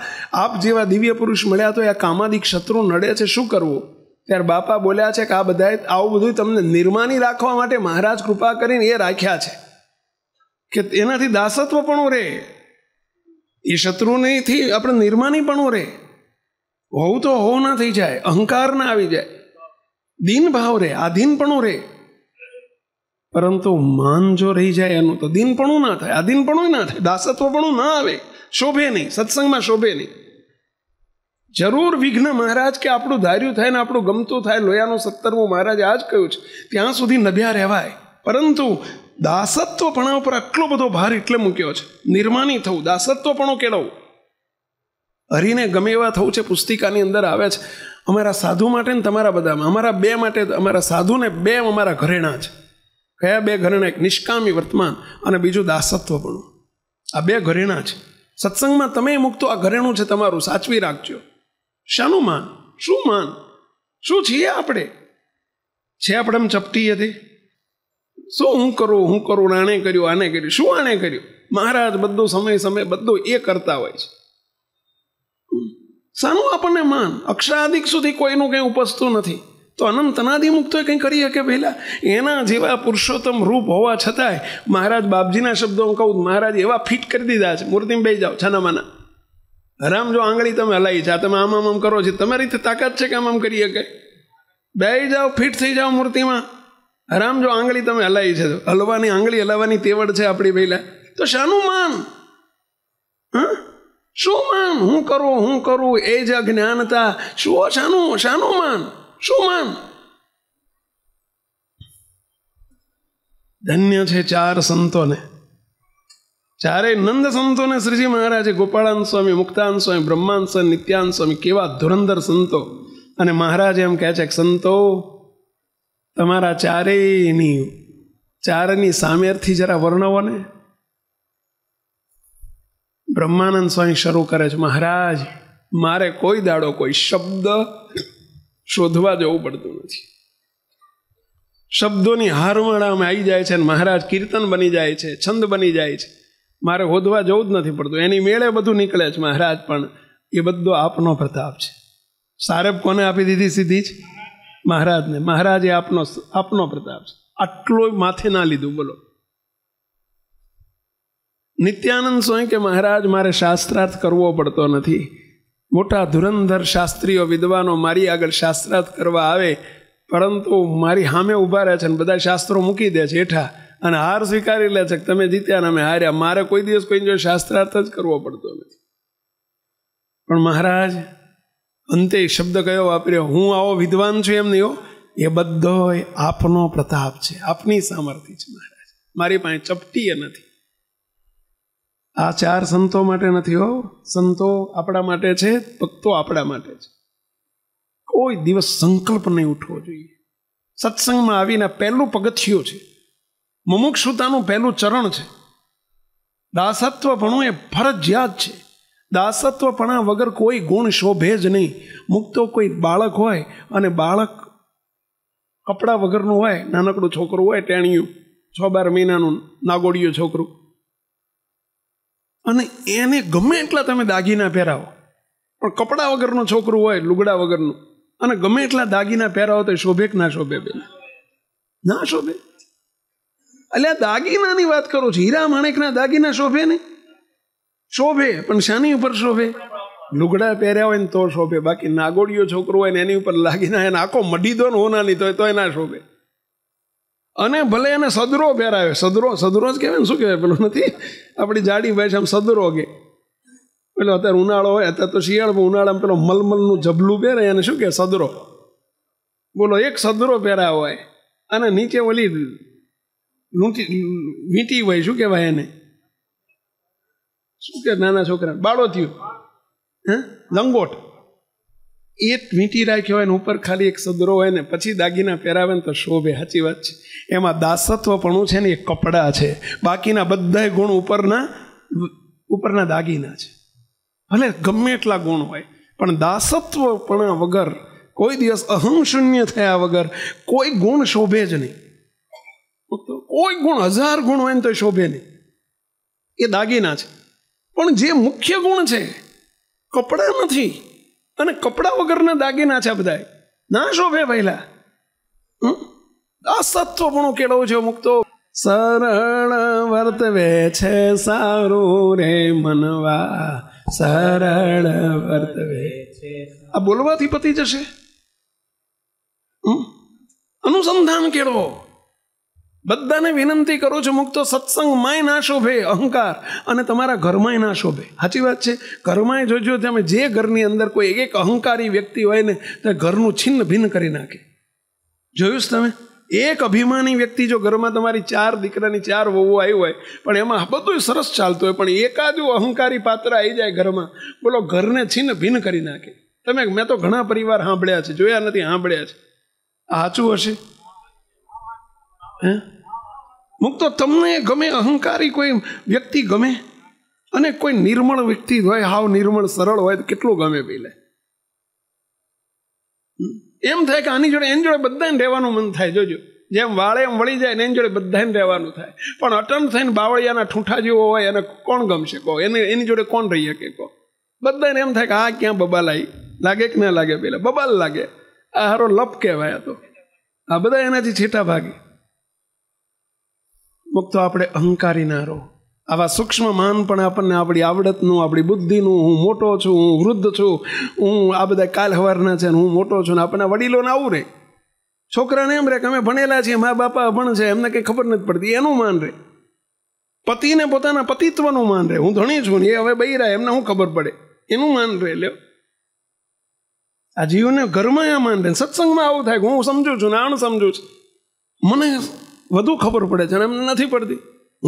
આપ જેવા દિવ્ય પુરુષ મળ્યા તો આ કામાદિક શત્રુ નડે છે શું કરવું ત્યારે બાપા બોલ્યા છે કે આ બધાએ આવું બધું તમને નિર્માની રાખવા માટે મહારાજ કૃપા કરીને એ રાખ્યા છે કે એનાથી દાસત્વ દાસત્વપણું રહે એ શત્રુનીથી આપણે નિર્માની પણ રહે હોવું તો હોવું ના થઈ જાય અહંકાર ના આવી જાય દીનભાવ રહે આધીનપણું રહે પરંતુ માન જો રહી જાય એનું તો દિનપણું ના થાય આધીનપણું ના થાય દાસત્વપણું ના આવે શોભે નહીં સત્સંગમાં શોભે નહીં જરૂર વિઘ્ન મહારાજ કે આપણું ધાર્યું થાય ને આપણું ગમતું થાય લોયાનું સત્તરમું મહારાજ આ જ કહ્યું છે ત્યાં સુધી નભ્યા રહેવાય પરંતુ દાસત્વપણા ઉપર આટલો બધો ભાર એટલે મૂક્યો છે નિર્માની થવું દાસત્વપણો કેળવું હરીને ગમે એવા થવું છે પુસ્તિકાની અંદર આવે છે અમારા સાધુ માટે ને તમારા બધામાં અમારા બે માટે અમારા સાધુને બે અમારા ઘરેણા છે કયા બે ઘરેણા એક નિષ્કામી વર્તમાન અને બીજું દાસત્વપણું આ બે ઘરેણા છે સત્સંગમાં તમે મૂકતો આ ઘરેણું છે તમારું સાચવી રાખજો શાનું માન શું માન શું છીએ આપણે છે આપણે એમ ચપટી હતી શું હું કરું હું કરું આણે કર્યું આને કર્યું શું આણે કર્યું મહારાજ બધું સમય સમય બધું એ કરતા હોય છે શાનું આપણને માન અક્ષરાધિક સુધી કોઈનું કંઈ ઉપસતું નથી તો અનંતનાદી મુક્તો કંઈ કરી શકે પહેલાં એના જેવા પુરુષોત્તમ રૂપ હોવા છતાંય મહારાજ બાપજીના શબ્દો હું કહું મહારાજ એવા ફિટ કરી દીધા છે મૂર્તિમાં બે જાઓ છાનામાના હરામ જો આંગળી તમે હલાવી છે તમે આમ આમ કરો છો તમારી રીતે તાકાત છે કે આમ આમ કરી શકે બે જાઓ ફિટ થઈ જાઓ મૂર્તિમાં હરામ જો આંગળી તમે હલાવી છે હલવાની આંગળી હલાવવાની તેવડ છે આપણી પહેલાં તો શાનું માન હા શું માન હું કરું હું કરું એ જ અજ્ઞાનતા શું શાનું શાનું માન શું ધન્ય છે ચાર સંતોને ચારે નંદ સંતોને શ્રીજી મહારાજે ગોપાળાન સ્વામી મુક્તાન સ્વામી બ્રહ્માન સ્વામી નિત્યાન સ્વામી કેવા ધુરંધર સંતો અને મહારાજ એમ કહે છે કે સંતો તમારા ચારેયની ચારની સામેરથી જરા વર્ણવો ને બ્રહ્માનંદ સ્વામી શરૂ કરે છે મહારાજ મારે કોઈ દાડો કોઈ શબ્દ શોધવા જવું પડતું નથી શબ્દોની હારવણામાં આવી જાય છે અને મહારાજ કીર્તન બની જાય છે છંદ બની જાય છે મારે હોધવા જવું જ નથી પડતું એની મેળે બધું નીકળે છે મહારાજ પણ એ બધો આપનો પ્રતાપ છે સારેબ કોને આપી દીધી સીધી જ મહારાજને મહારાજે આપનો આપનો પ્રતાપ છે આટલો માથે ના લીધું બોલો નિત્યાનંદ સ્વાય કે મહારાજ મારે શાસ્ત્રાર્થ કરવો પડતો નથી મોટા ધુરંધર શાસ્ત્રીઓ વિદ્વાનો મારી આગળ શાસ્ત્રાર્થ કરવા આવે પરંતુ મારી સામે ઊભા રહે છે અને બધા શાસ્ત્રો મૂકી દે છે હેઠા અને હાર સ્વીકારી લે છે કે તમે જીત્યા અને અમે હાર્યા મારે કોઈ દિવસ કોઈ જો શાસ્ત્રાર્થ જ કરવો પડતો નથી પણ મહારાજ અંતે શબ્દ કયો વાપર્યો હું આવો વિદ્વાન છું એમ નહીં હો એ બધો આપનો પ્રતાપ છે આપની સામર્થ્ય છે મહારાજ મારી પાસે ચપટીએ નથી આ ચાર સંતો માટે નથી હો સંતો આપણા માટે છે ભક્તો આપણા માટે છે કોઈ દિવસ સંકલ્પ નહીં ઉઠવો જોઈએ સત્સંગમાં આવીને પહેલું પગથિયું છે મુમુક્ષુતાનું પહેલું ચરણ છે દાસત્વપણું એ ફરજિયાત છે દાસત્વપણા વગર કોઈ ગુણ શોભે જ નહીં મુક્તો કોઈ બાળક હોય અને બાળક કપડાં વગરનું હોય નાનકડું છોકરું હોય ટેણિયું છ બાર મહિનાનું નાગોડિયું છોકરું અને એને ગમે એટલા તમે દાગીના પહેરાવો પણ કપડાં વગરનો છોકરો હોય લુગડા વગરનું અને ગમે એટલા દાગીના પહેરાવો તો શોભે કે ના શોભે બેન ના શોભે એટલે આ દાગીનાની વાત કરું છું હીરા માણેકના દાગીના શોભે ને શોભે પણ શાની ઉપર શોભે લુગડા પહેર્યા હોય ને તો શોભે બાકી નાગોડીયો છોકરો હોય ને એની ઉપર લાગીને એને આખો મડી દો ને હોના નહીં તો એ ના શોભે અને ભલે એને સદરો પહેરાવે સદરો સદરો જ કહેવાય ને શું કહેવાય પેલું નથી આપણી જાડી ભાષા આમ સદરો કે પેલો અત્યારે ઉનાળો હોય અત્યારે તો શિયાળમાં ઉનાળામાં પેલો મલમલનું જબલું પહેરે એને શું કહે સદરો બોલો એક સદરો પહેરાવો હોય અને નીચે ઓલી લૂંટી વીંટી હોય શું કહેવાય એને શું કે નાના છોકરા બાળો થયું હે લંગોટ એ વીંટી રાખ્યો હોય ને ઉપર ખાલી એક સદરો હોય ને પછી દાગીના પહેરાવે ને તો શોભે સાચી વાત છે એમાં દાસત્વપણું છે ને એ કપડાં છે બાકીના બધા ગુણ ઉપરના ઉપરના દાગીના છે ભલે ગમે એટલા ગુણ હોય પણ દાસત્વપણા વગર કોઈ દિવસ અહં શૂન્ય થયા વગર કોઈ ગુણ શોભે જ નહીં કોઈ ગુણ હજાર ગુણ હોય ને તો શોભે નહીં એ દાગીના છે પણ જે મુખ્ય ગુણ છે કપડાં નથી અને કપડાં વગરના દાગીના છે બધા ના શોભે પહેલા અસત્વપણું કેળવું છે અમુક તો સરળ વર્તવે છે સારું રે મનવા સરળ વર્તવે છે આ બોલવાથી પતી જશે અનુસંધાન કેળવો બધાને વિનંતી કરું છું મુક્તો સત્સંગમાંય ના શોભે અહંકાર અને તમારા ઘરમાંય ના શોભે સાચી વાત છે ઘરમાંય જોજો તમે જે ઘરની અંદર કોઈ એક એક અહંકારી વ્યક્તિ હોય ને તે ઘરનું છિન્ન ભિન્ન કરી નાખે જોયું તમે એક અભિમાની વ્યક્તિ જો ઘરમાં તમારી ચાર દીકરાની ચાર વહુ આવી હોય પણ એમાં બધું સરસ ચાલતું હોય પણ એકાદું અહંકારી પાત્ર આવી જાય ઘરમાં બોલો ઘરને છિન્ન ભિન્ન કરી નાખે તમે મેં તો ઘણા પરિવાર સાંભળ્યા છે જોયા નથી સાંભળ્યા છે આ સાચું હશે હે મુક તો તમને ગમે અહંકારી કોઈ વ્યક્તિ ગમે અને કોઈ નિર્મળ વ્યક્તિ હોય હાવ નિર્મળ સરળ હોય તો કેટલું ગમે પેલે એમ થાય કે આની જોડે એની જોડે બધાને રહેવાનું મન થાય જોજો જેમ વાળે એમ વળી જાય ને એની જોડે બધાને રહેવાનું થાય પણ અટન થઈને બાવળિયાના ઠૂંઠા જેવો હોય એને કોણ ગમશે કહો એને એની જોડે કોણ રહી શકે કહો બધાને એમ થાય કે આ ક્યાં બબાલ આવી લાગે કે ના લાગે પેલા બબાલ લાગે આ હારો લપ કહેવાય આ તો આ બધા એનાથી છેટા ભાગી મુક્તો આપણે અહંકારી ના રહો આવા સૂક્ષ્મ માન પણ આપણને આપણી આવડતનું આપણી બુદ્ધિનું હું મોટો છું હું વૃદ્ધ છું હું આ બધા કાલ હવારના છે હું મોટો છું ને આપણા વડીલોને આવું રહે છોકરાને એમ રહે કે અમે ભણેલા છીએ મા બાપા પણ છે એમને કંઈ ખબર નથી પડતી એનું માન રહે પતિને પોતાના પતિત્વનું માન રહે હું ધણી છું ને એ હવે બૈરા એમને શું ખબર પડે એનું માન રહે લ્યો આ જીવને ઘરમાં એ માન રહે સત્સંગમાં આવું થાય કે હું સમજુ છું ને આણ સમજુ છું મને વધુ ખબર પડે છે અને એમને નથી પડતી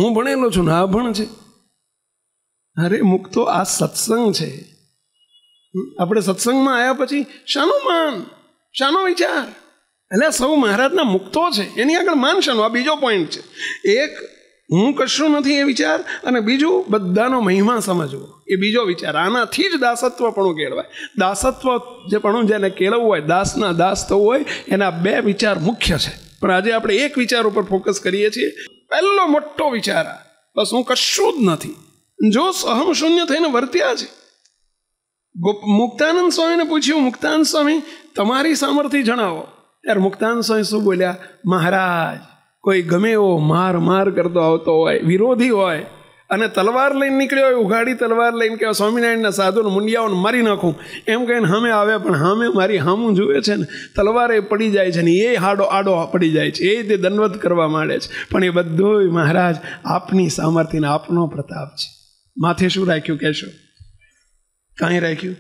હું ભણેલો છું ને આ ભણ છે અરે મુક્તો આ સત્સંગ છે આપણે સત્સંગમાં આવ્યા પછી શાનો માન શાનો વિચાર એટલે સૌ મહારાજના મુક્તો છે એની આગળ માન શાનો આ બીજો પોઈન્ટ છે એક હું કશું નથી એ વિચાર અને બીજું બધાનો મહિમા સમજવો એ બીજો વિચાર આનાથી જ દાસત્વ દાસત્વપણું કેળવાય દાસત્વ જે પણ જેને કેળવવું હોય દાસના દાસ તો હોય એના બે વિચાર મુખ્ય છે પણ આજે આપણે એક વિચાર ઉપર ફોકસ કરીએ છીએ પહેલો મોટો વિચાર આ બસ હું કશું જ નથી જો સહમ શૂન્ય થઈને વર્ત્યા છે મુક્તાનંદ સ્વામીને પૂછ્યું મુક્તાનંદ સ્વામી તમારી સામર્થ્ય જણાવો ત્યારે મુક્તાનંદ સ્વામી શું બોલ્યા મહારાજ કોઈ ગમે એવો માર માર કરતો આવતો હોય વિરોધી હોય અને તલવાર લઈને નીકળ્યો હોય ઉઘાડી તલવાર લઈને કે સ્વામિનારાયણના સાધુને મુંડિયાઓને મારી નાખું એમ કહીને હમે આવે પણ હામે મારી હામું જુએ છે ને તલવારે પડી જાય છે ને એ હાડો આડો પડી જાય છે એ તે દંડવત કરવા માંડે છે પણ એ બધોય મહારાજ આપની સામર્થ્યને આપનો પ્રતાપ છે માથે શું રાખ્યું કહેશો કાંઈ રાખ્યું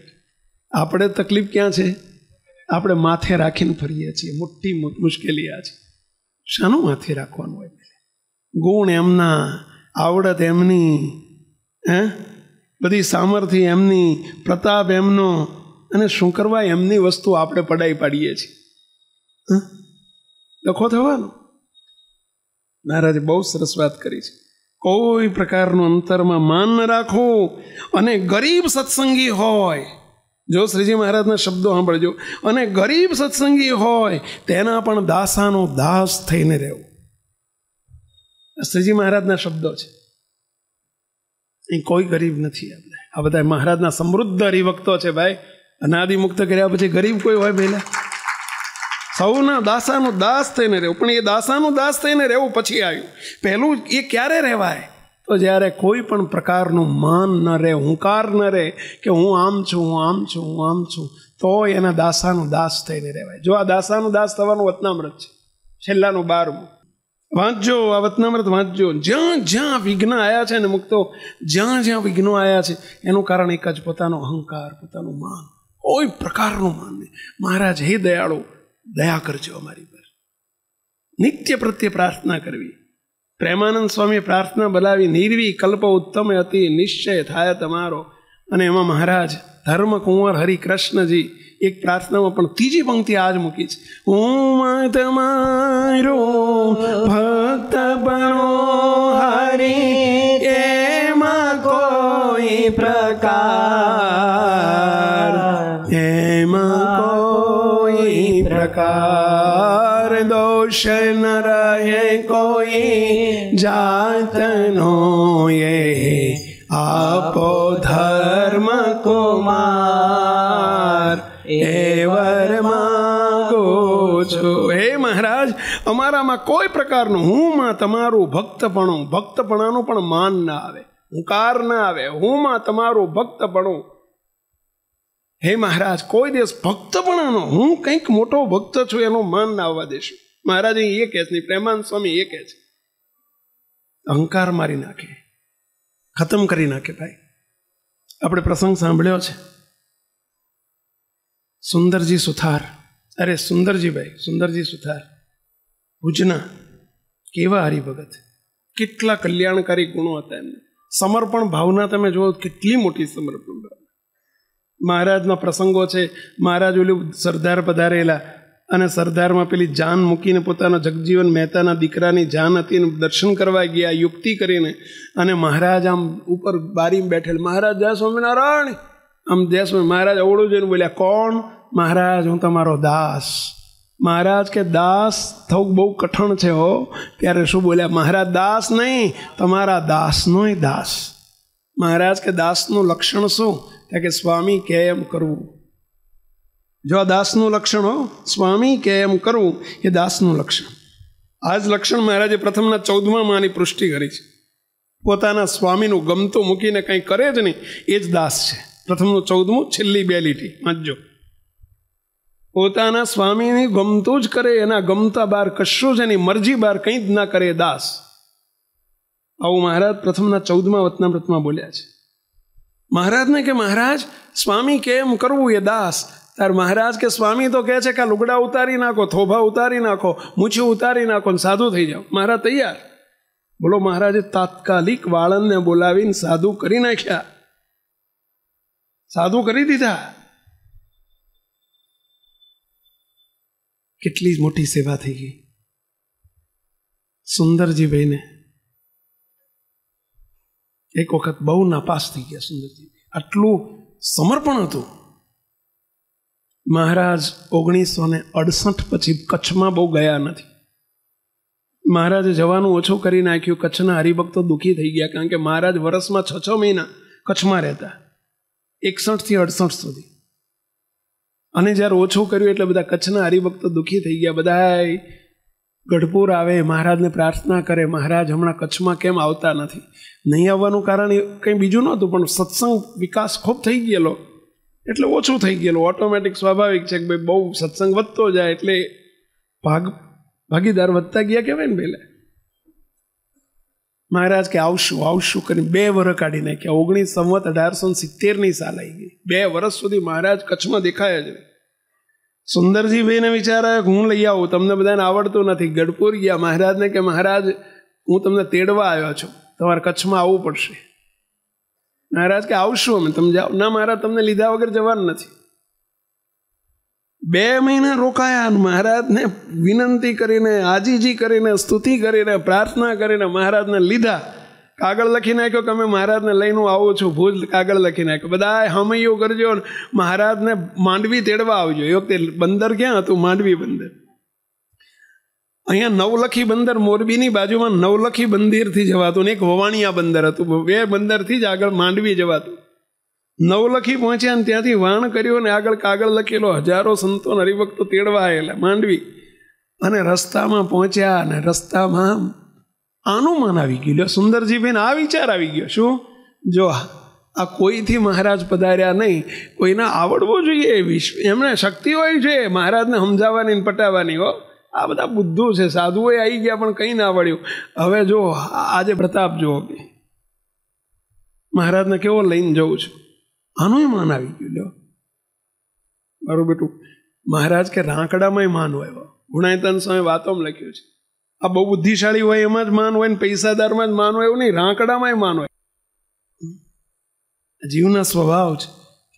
આપણે તકલીફ ક્યાં છે આપણે માથે રાખીને ફરીએ છીએ મોટી મુશ્કેલી આ છે શાનું માથે રાખવાનું હોય ગુણ એમના આવડત એમની હે બધી સામર્થ્ય એમની પ્રતાપ એમનો અને શું કરવા એમની વસ્તુ આપણે પડાઈ પાડીએ છીએ લખો થવાનું મહારાજે બહુ સરસ વાત કરી છે કોઈ પ્રકારનું અંતરમાં માન ન રાખો અને ગરીબ સત્સંગી હોય જો શ્રીજી મહારાજના શબ્દો સાંભળજો અને ગરીબ સત્સંગી હોય તેના પણ દાસાનો દાસ થઈને રહેવું શ્રીજી મહારાજના શબ્દો છે એ કોઈ ગરીબ નથી આપણે આ બધા મહારાજના સમૃદ્ધ હરિભક્તો છે ભાઈ અનાદિ મુક્ત કર્યા પછી ગરીબ કોઈ હોય પહેલા સૌના દાસાનું દાસ થઈને રહેવું પણ એ દાસાનું દાસ થઈને રહેવું પછી આવ્યું પહેલું એ ક્યારે રહેવાય તો જ્યારે કોઈ પણ પ્રકારનું માન ન રહે હુંકાર ન રહે કે હું આમ છું હું આમ છું હું આમ છું તો એના દાસાનું દાસ થઈને રહેવાય જો આ દાસાનું દાસ થવાનું વતનામ્રત છે છેલ્લાનું બારમું વાંચજો આ વતનામૃત વાંચજો જ્યાં જ્યાં વિઘ્ન આવ્યા છે ને મુક્તો જ્યાં જ્યાં વિઘ્નો આવ્યા છે એનું કારણ એક જ પોતાનો અહંકાર પોતાનું માન કોઈ પ્રકારનું માન નહીં મહારાજ હે દયાળુ દયા કરજો અમારી પર નિત્ય પ્રત્યે પ્રાર્થના કરવી પ્રેમાનંદ સ્વામી પ્રાર્થના બોલાવી નિર્વી કલ્પ ઉત્તમ હતી નિશ્ચય થાય તમારો અને એમાં મહારાજ ધર્મ કુંવર હરિકૃષ્ણજી એક પ્રાર્થનામાં પણ ત્રીજી પંક્તિ આજ મૂકી છે હું તમારો ભક્ત બનો હરી એમાં કોઈ પ્રકાર એમાં કોઈ પ્રકાર દોષ ન રહે કોઈ જાતનો એ આપો ધર્મ કુમાર છો હે મહારાજ અમારામાં કોઈ પ્રકારનું હુંમાં તમારું ભક્તપણું ભક્તપણાનું પણ માન ના આવે હુંકાર ના આવે હુંમાં તમારું ભક્તપણું હે મહારાજ કોઈ દિવસ ભક્તપણાનો હું કંઈક મોટો ભક્ત છું એનું માન ના આવવા દેશું મહારાજ એ કહે છે પ્રેમાન સ્વામી એ કહે છે અહંકાર મારી નાખે ખતમ કરી નાખે ભાઈ આપણે પ્રસંગ સાંભળ્યો છે સુંદરજી સુથાર અરે સુંદરજીભાઈ સુંદરજી સુથાર ભુજના કેવા હરિભગત કેટલા કલ્યાણકારી ગુણો હતા એમને સમર્પણ ભાવના તમે જુઓ કેટલી મોટી સમર્પણ ભાવના મહારાજના પ્રસંગો છે મહારાજ ઓલું સરદાર પધારેલા અને સરદારમાં પેલી જાન મૂકીને પોતાના જગજીવન મહેતાના દીકરાની જાન હતી એને દર્શન કરવા ગયા યુક્તિ કરીને અને મહારાજ આમ ઉપર બારી બેઠેલ મહારાજ જય સ્વામિનારાયણ આમ જય સ્વામી મહારાજ અવળું જોઈને બોલ્યા કોણ મહારાજ હું તમારો દાસ મહારાજ કે દાસ થવું બહુ કઠણ છે હો ત્યારે શું બોલ્યા મહારાજ દાસ નહીં તમારા દાસનોય દાસ મહારાજ કે દાસનું લક્ષણ શું કે સ્વામી કે એમ કરવું જો આ દાસનું લક્ષણ હો સ્વામી કે એમ કરવું એ દાસનું લક્ષણ આ જ લક્ષણ મહારાજે પ્રથમના ચૌદમાં માની પુષ્ટિ કરી છે પોતાના સ્વામીનું ગમતું મૂકીને કંઈ કરે જ નહીં એ જ દાસ છે પ્રથમનું ચૌદમું છેલ્લી બે લીટી વાંચજો પોતાના સ્વામીની ગમતું જ કરે એના ગમતા બાર કશું જ એની મરજી બાર કંઈ જ ના કરે દાસ આવું મહારાજ પ્રથમના ચૌદમા વતનામૃતમાં બોલ્યા છે મહારાજને કે મહારાજ સ્વામી કેમ કરવું એ દાસ ત્યારે મહારાજ કે સ્વામી તો કહે છે કે લુગડા ઉતારી નાખો થોભા ઉતારી નાખો મૂછું ઉતારી નાખો ને સાધુ થઈ જાઓ મહારાજ તૈયાર બોલો મહારાજે તાત્કાલિક વાળંદને બોલાવીને સાધુ કરી નાખ્યા સાધુ કરી દીધા કેટલી મોટી સેવા થઈ ગઈ સુંદરજી સુંદરજીભાઈને એક વખત બહુ નાપાસ થઈ ગયા સુંદરજી આટલું સમર્પણ હતું મહારાજ ઓગણીસો ને અડસઠ પછી કચ્છમાં બહુ ગયા નથી મહારાજે જવાનું ઓછું કરી નાખ્યું કચ્છના હરિભક્તો દુઃખી થઈ ગયા કારણ કે મહારાજ વર્ષમાં છ છ મહિના કચ્છમાં રહેતા એકસઠથી અડસઠ સુધી અને જ્યારે ઓછું કર્યું એટલે બધા કચ્છના હરિભક્તો દુઃખી થઈ ગયા બધા ગઢપુર આવે મહારાજને પ્રાર્થના કરે મહારાજ હમણાં કચ્છમાં કેમ આવતા નથી નહીં આવવાનું કારણ કંઈ બીજું નહોતું પણ સત્સંગ વિકાસ ખૂબ થઈ ગયેલો એટલે ઓછું થઈ ગયેલું ઓટોમેટિક સ્વાભાવિક છે કે ભાઈ બહુ સત્સંગ વધતો જાય એટલે ભાગ ભાગીદાર વધતા ગયા કહેવાય ને પહેલાં મહારાજ કે આવશું આવશું કરીને બે વર્ષ કાઢી નાખ્યા ઓગણીસ સંવત અઢારસો સિત્તેરની સાલ આવી ગઈ બે વર્ષ સુધી મહારાજ કચ્છમાં દેખાયા છે સુંદરજીભાઈને વિચાર આવ્યો કે હું લઈ આવું તમને બધાને આવડતું નથી ગઢપુર ગયા મહારાજને કે મહારાજ હું તમને તેડવા આવ્યો છું તમારે કચ્છમાં આવવું પડશે મહારાજ કે આવશું અમે તમે જાઓ ના મહારાજ તમને લીધા વગર જવાનું નથી બે મહિના રોકાયા મહારાજને વિનંતી કરીને આજીજી કરીને સ્તુતિ કરીને પ્રાર્થના કરીને મહારાજને લીધા કાગળ લખી નાખ્યો કે અમે મહારાજને લઈને આવો છો છું ભૂજ કાગળ લખી નાખ્યો બધા હમૈયું કરજો મહારાજને માંડવી તેડવા આવજો એ વખતે બંદર ક્યાં હતું માંડવી બંદર અહીંયા નવલખી બંદર મોરબીની બાજુમાં નવલખી બંદિરથી જવાતું ને એક વવાણિયા બંદર હતું બે બંદરથી જ આગળ માંડવી જવાતું નવલખી પહોંચ્યા ને ત્યાંથી વાણ કર્યો ને આગળ કાગળ લખેલો હજારો સંતો હરિભક્તો તેડવા આવેલા માંડવી અને રસ્તામાં પહોંચ્યા અને રસ્તામાં આનું મન આવી ગયું સુંદરજીબેન આ વિચાર આવી ગયો શું જો આ કોઈથી મહારાજ પધાર્યા નહીં કોઈને આવડવો જોઈએ વિશ્વ એમને શક્તિ હોય છે મહારાજને સમજાવવાની ને પટાવવાની હો આ બધા બુદ્ધું છે સાધુઓએ આવી ગયા પણ કંઈ ના આવડ્યું હવે જો આજે પ્રતાપ જુઓ મહારાજને કેવો લઈને જવું છું આનું માન આવી ગયું લ્યો મારું બેટું મહારાજ કે રાંકડામાંય માન હોય ગુણાયતન સ્વામી વાતોમાં લખ્યું છે આ બહુ બુદ્ધિશાળી હોય એમાં જ માન હોય ને પૈસાદારમાં જ માન હોય એવું નહીં રાંકડામાંય માન હોય જીવના સ્વભાવ છે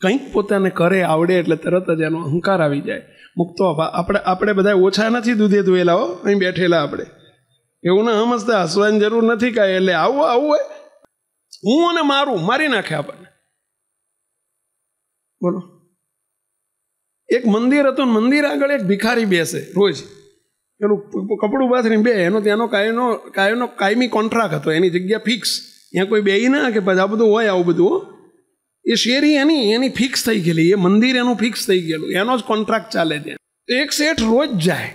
કંઈક પોતાને કરે આવડે એટલે તરત જ એનો અહંકાર આવી જાય મુક્તો આપણે આપણે બધા ઓછા નથી દૂધે ધોયેલા હો અહીં બેઠેલા આપણે એવું ના સમજતા હસવાની જરૂર નથી કાંઈ એટલે આવું આવું હોય હું અને મારું મારી નાખે આપણને બોલો એક મંદિર હતું મંદિર આગળ એક ભિખારી બેસે રોજ પેલું કપડું બાથરીને બે એનો ત્યાંનો કાયનો કાયનો કાયમી કોન્ટ્રાક્ટ હતો એની જગ્યા ફિક્સ ત્યાં કોઈ બે ના કે પછી આ બધું હોય આવું બધું એ શેરી એની એની ફિક્સ થઈ ગયેલી એ મંદિર એનું ફિક્સ થઈ ગયેલું એનો જ કોન્ટ્રાક્ટ ચાલે ત્યાં એક શેઠ રોજ જાય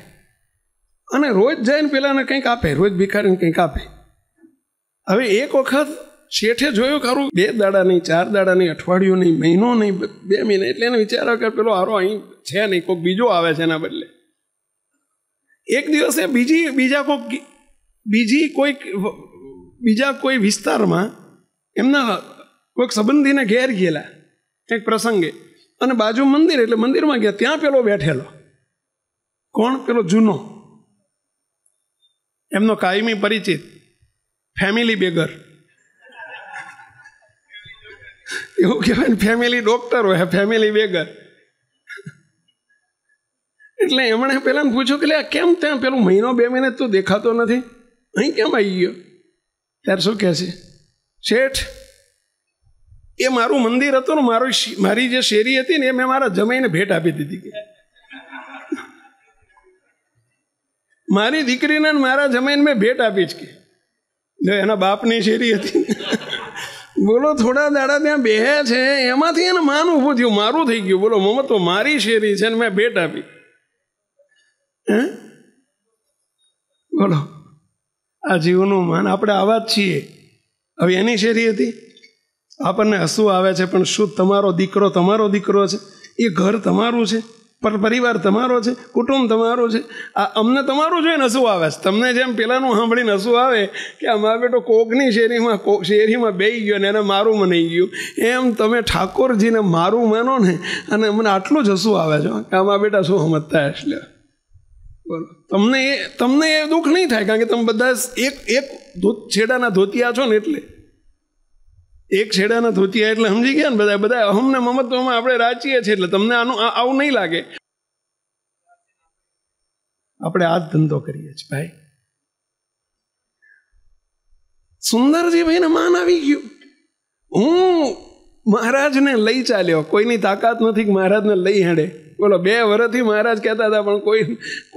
અને રોજ જાય ને પેલાને કંઈક આપે રોજ ભિખારીને કંઈક આપે હવે એક વખત શેઠે જોયું ખરું બે દાડા નહીં ચાર દાડા નહીં અઠવાડિયો નહીં મહિનો નહીં બે મહિને એટલે એને વિચારો કે પેલો હારો અહીં છે નહીં કોઈક બીજો આવે છે એના બદલે એક દિવસે બીજી બીજા કોઈક બીજી કોઈક બીજા કોઈ વિસ્તારમાં એમના કોઈક સંબંધીને ઘેર ગયેલા કંઈક પ્રસંગે અને બાજુ મંદિર એટલે મંદિરમાં ગયા ત્યાં પેલો બેઠેલો કોણ પેલો જૂનો એમનો કાયમી પરિચિત ફેમિલી બેગર એવું કહેવાય ફેમિલી ડૉક્ટર હોય ફેમિલી બેગર એટલે એમણે પહેલાં પૂછ્યું કે લે કેમ ત્યાં પેલું મહિનો બે મહિને તું દેખાતો નથી અહીં કેમ આવી ગયો ત્યારે શું કહે છે શેઠ એ મારું મંદિર હતું ને મારું મારી જે શેરી હતી ને એ મેં મારા જમાઈને ભેટ આપી દીધી મારી દીકરીને મારા જમાઈને મેં ભેટ આપી જ કે એના બાપની શેરી હતી બોલો થોડા દાડા ત્યાં બેહે છે એમાંથી એને માન ઊભું થયું મારું થઈ ગયું બોલો મમ્મા તો મારી શેરી છે ને મેં ભેટ આપી હે બોલો આ જીવનું માન આપણે આવા જ છીએ હવે એની શેરી હતી આપણને હસવું આવે છે પણ શું તમારો દીકરો તમારો દીકરો છે એ ઘર તમારું છે પર પરિવાર તમારો છે કુટુંબ તમારો છે આ અમને તમારું જોઈને હસવું આવે છે તમને જેમ પહેલાંનું સાંભળીને હસવું આવે કે અમારા બેટો કોકની શેરીમાં કોક શેરીમાં બેહી ગયો ને એને મારું મનાઈ ગયું એમ તમે ઠાકોરજીને મારું માનો ને અને અમને આટલું જ હસવું આવે છે કે અમારા બેટા શું સમજતા એટલે બોલો તમને એ તમને એ દુઃખ નહીં થાય કારણ કે તમે બધા એક એક છેડાના ધોતિયા છો ને એટલે એક છેડાના ધોતિયા એટલે સમજી ગયા ને બધા બધા અહમને મમત્વમાં આપણે રાચીએ છીએ એટલે તમને આનું આવું નહીં લાગે આપણે આ ધંધો કરીએ છીએ ભાઈ સુંદરજી ભાઈને માન આવી ગયું હું મહારાજને લઈ ચાલ્યો કોઈની તાકાત નથી કે મહારાજને લઈ હેડે બોલો બે વર્ષથી મહારાજ કહેતા હતા પણ કોઈ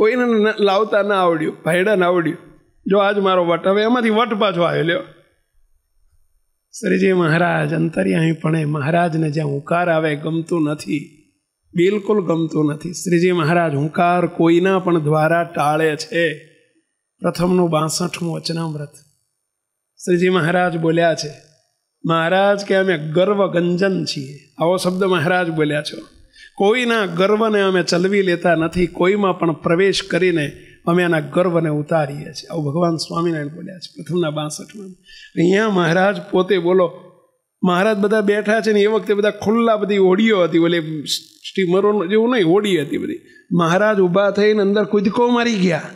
કોઈને લાવતા ના આવડ્યું ભાઈડા ના આવડ્યું જો આજ મારો વટ હવે એમાંથી વટ પાછો આવેલો શ્રીજી મહારાજ અંતર્યાહી પણ મહારાજને જ્યાં હુંકાર આવે ગમતું નથી બિલકુલ ગમતું નથી શ્રીજી મહારાજ હુંકાર કોઈના પણ દ્વારા ટાળે છે પ્રથમનું બાસઠમું વચનામૃત શ્રીજી મહારાજ બોલ્યા છે મહારાજ કે અમે ગર્વ ગંજન છીએ આવો શબ્દ મહારાજ બોલ્યા છો કોઈના ગર્વને અમે ચલવી લેતા નથી કોઈમાં પણ પ્રવેશ કરીને અમે આના ગર્વને ઉતારીએ છીએ આવું ભગવાન સ્વામિનારાયણ બોલ્યા છે પ્રથમના બાસઠમાં અહીંયા મહારાજ પોતે બોલો મહારાજ બધા બેઠા છે ને એ વખતે બધા ખુલ્લા બધી હોડીઓ હતી ઓલે સ્ટીમરો જેવું નહીં હોડી હતી બધી મહારાજ ઊભા થઈને અંદર કૂદકો મારી ગયા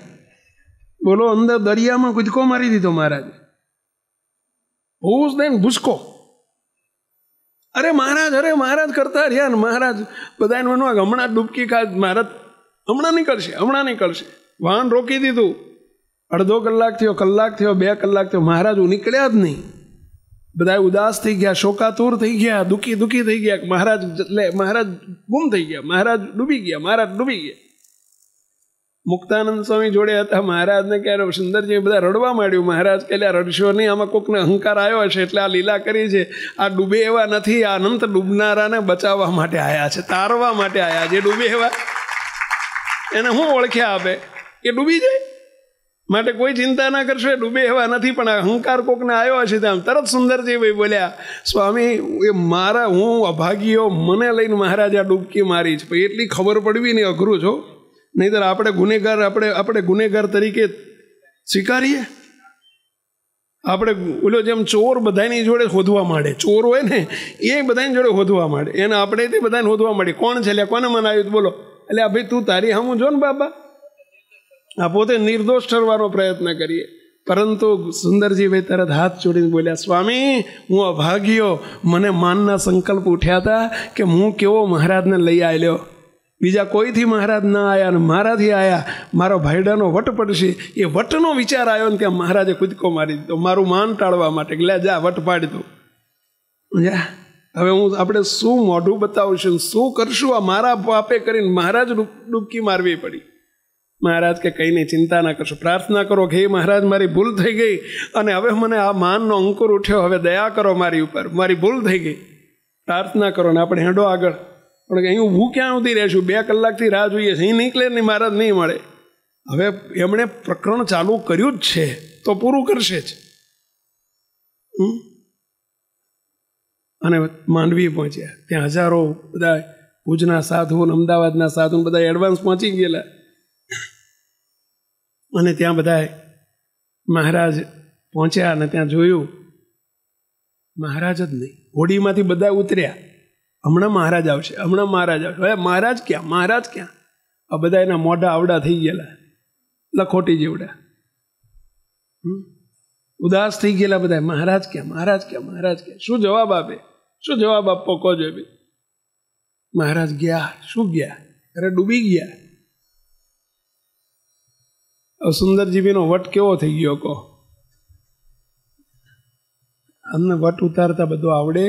બોલો અંદર દરિયામાં કૂદકો મારી દીધો મહારાજ ભૂસ નહીં ભૂસકો અરે મહારાજ અરે મહારાજ કરતા રહ્યા ને મહારાજ બધાને મને હમણાં ડૂબકી ખા મહારાજ હમણાં નહીં કરશે હમણાં નહીં કરશે વાહન રોકી દીધું અડધો કલાક થયો કલાક થયો બે કલાક થયો મહારાજ નીકળ્યા જ નહીં બધા ઉદાસ થઈ ગયા શોકાતુર થઈ ગયા દુઃખી દુઃખી થઈ ગયા મહારાજ એટલે મહારાજ ગુમ થઈ ગયા મહારાજ ડૂબી ગયા મહારાજ ડૂબી ગયા મુક્તાનંદ સ્વામી જોડે હતા મહારાજને કહે સુંદરજી બધા રડવા માંડ્યું મહારાજ કહેલા રડશો નહીં આમાં કોકને અહંકાર આવ્યો હશે એટલે આ લીલા કરી છે આ ડૂબે એવા નથી આ અનંત ડૂબનારાને બચાવવા માટે આવ્યા છે તારવા માટે આવ્યા જે ડૂબે એવા એને હું ઓળખ્યા આપે એ ડૂબી જાય માટે કોઈ ચિંતા ના કરશો એ ડૂબે એવા નથી પણ અહંકાર કોકને આવ્યો હશે ત્યાં તરત સુંદરજીભાઈ બોલ્યા સ્વામી એ મારા હું અભાગીઓ મને લઈને મહારાજા ડૂબકી મારી છે એટલી ખબર પડવી ને અઘરું છો નહીંતર આપણે ગુનેગાર આપણે આપણે ગુનેગાર તરીકે સ્વીકારીએ આપણે ઓલો જેમ ચોર બધાની જોડે શોધવા માંડે ચોર હોય ને એ બધાની જોડે શોધવા માંડે એને આપણે તે બધાને શોધવા માંડે કોણ છે એટલે કોને મનાવ્યું બોલો એટલે આ ભાઈ તું તારી હમું જો ને બાબા આ પોતે નિર્દોષ ઠરવાનો પ્રયત્ન કરીએ પરંતુ સુંદરજી સુંદરજીભાઈ તરત હાથ જોડીને બોલ્યા સ્વામી હું અભાગ્યો મને માનના સંકલ્પ ઉઠ્યા હતા કે હું કેવો મહારાજને લઈ આવ્યો બીજા કોઈથી મહારાજ ના આવ્યા અને મારાથી આવ્યા મારો ભાઈડાનો વટ પડશે એ વટનો વિચાર આવ્યો ને ત્યાં મહારાજે કૂદકો મારી દીધો મારું માન ટાળવા માટે લે જા વટ પાડી દઉં જા હવે હું આપણે શું મોઢું બતાવું છું શું કરશું આ મારા પાપે કરીને મહારાજ ડૂબકી મારવી પડી મહારાજ કે કંઈ નહીં ચિંતા ના કરશો પ્રાર્થના કરો કે મહારાજ મારી ભૂલ થઈ ગઈ અને હવે મને આ માનનો અંકુર ઉઠ્યો હવે દયા કરો મારી ઉપર મારી ભૂલ થઈ ગઈ પ્રાર્થના કરો ને આપણે હેંડો આગળ પણ કે અહીં હું ક્યાં સુધી રહેશું બે કલાકથી રાહ જોઈએ છે અહીં નીકળે નહીં મહારાજ નહીં મળે હવે એમણે પ્રકરણ ચાલુ કર્યું જ છે તો પૂરું કરશે જ અને માંડવી પહોંચ્યા ત્યાં હજારો બધા ભુજના સાધુ અમદાવાદના સાધુ બધા એડવાન્સ પહોંચી ગયેલા અને ત્યાં બધાએ મહારાજ પહોંચ્યા અને ત્યાં જોયું મહારાજ જ નહીં હોડીમાંથી બધા ઉતર્યા હમણાં મહારાજ આવશે હમણાં મહારાજ આવશે હવે મહારાજ ક્યાં મહારાજ ક્યાં આ બધા એના મોઢા આવડા થઈ ગયેલા લખોટી જેવડા ઉદાસ થઈ ગયેલા બધા મહારાજ ક્યાં મહારાજ ક્યાં મહારાજ ક્યાં શું જવાબ આપે શું જવાબ આપો કહો જોઈએ મહારાજ ગયા શું ગયા અરે ડૂબી ગયા સુંદરજીવીનો વટ કેવો થઈ ગયો કહો અમને વટ ઉતારતા બધું આવડે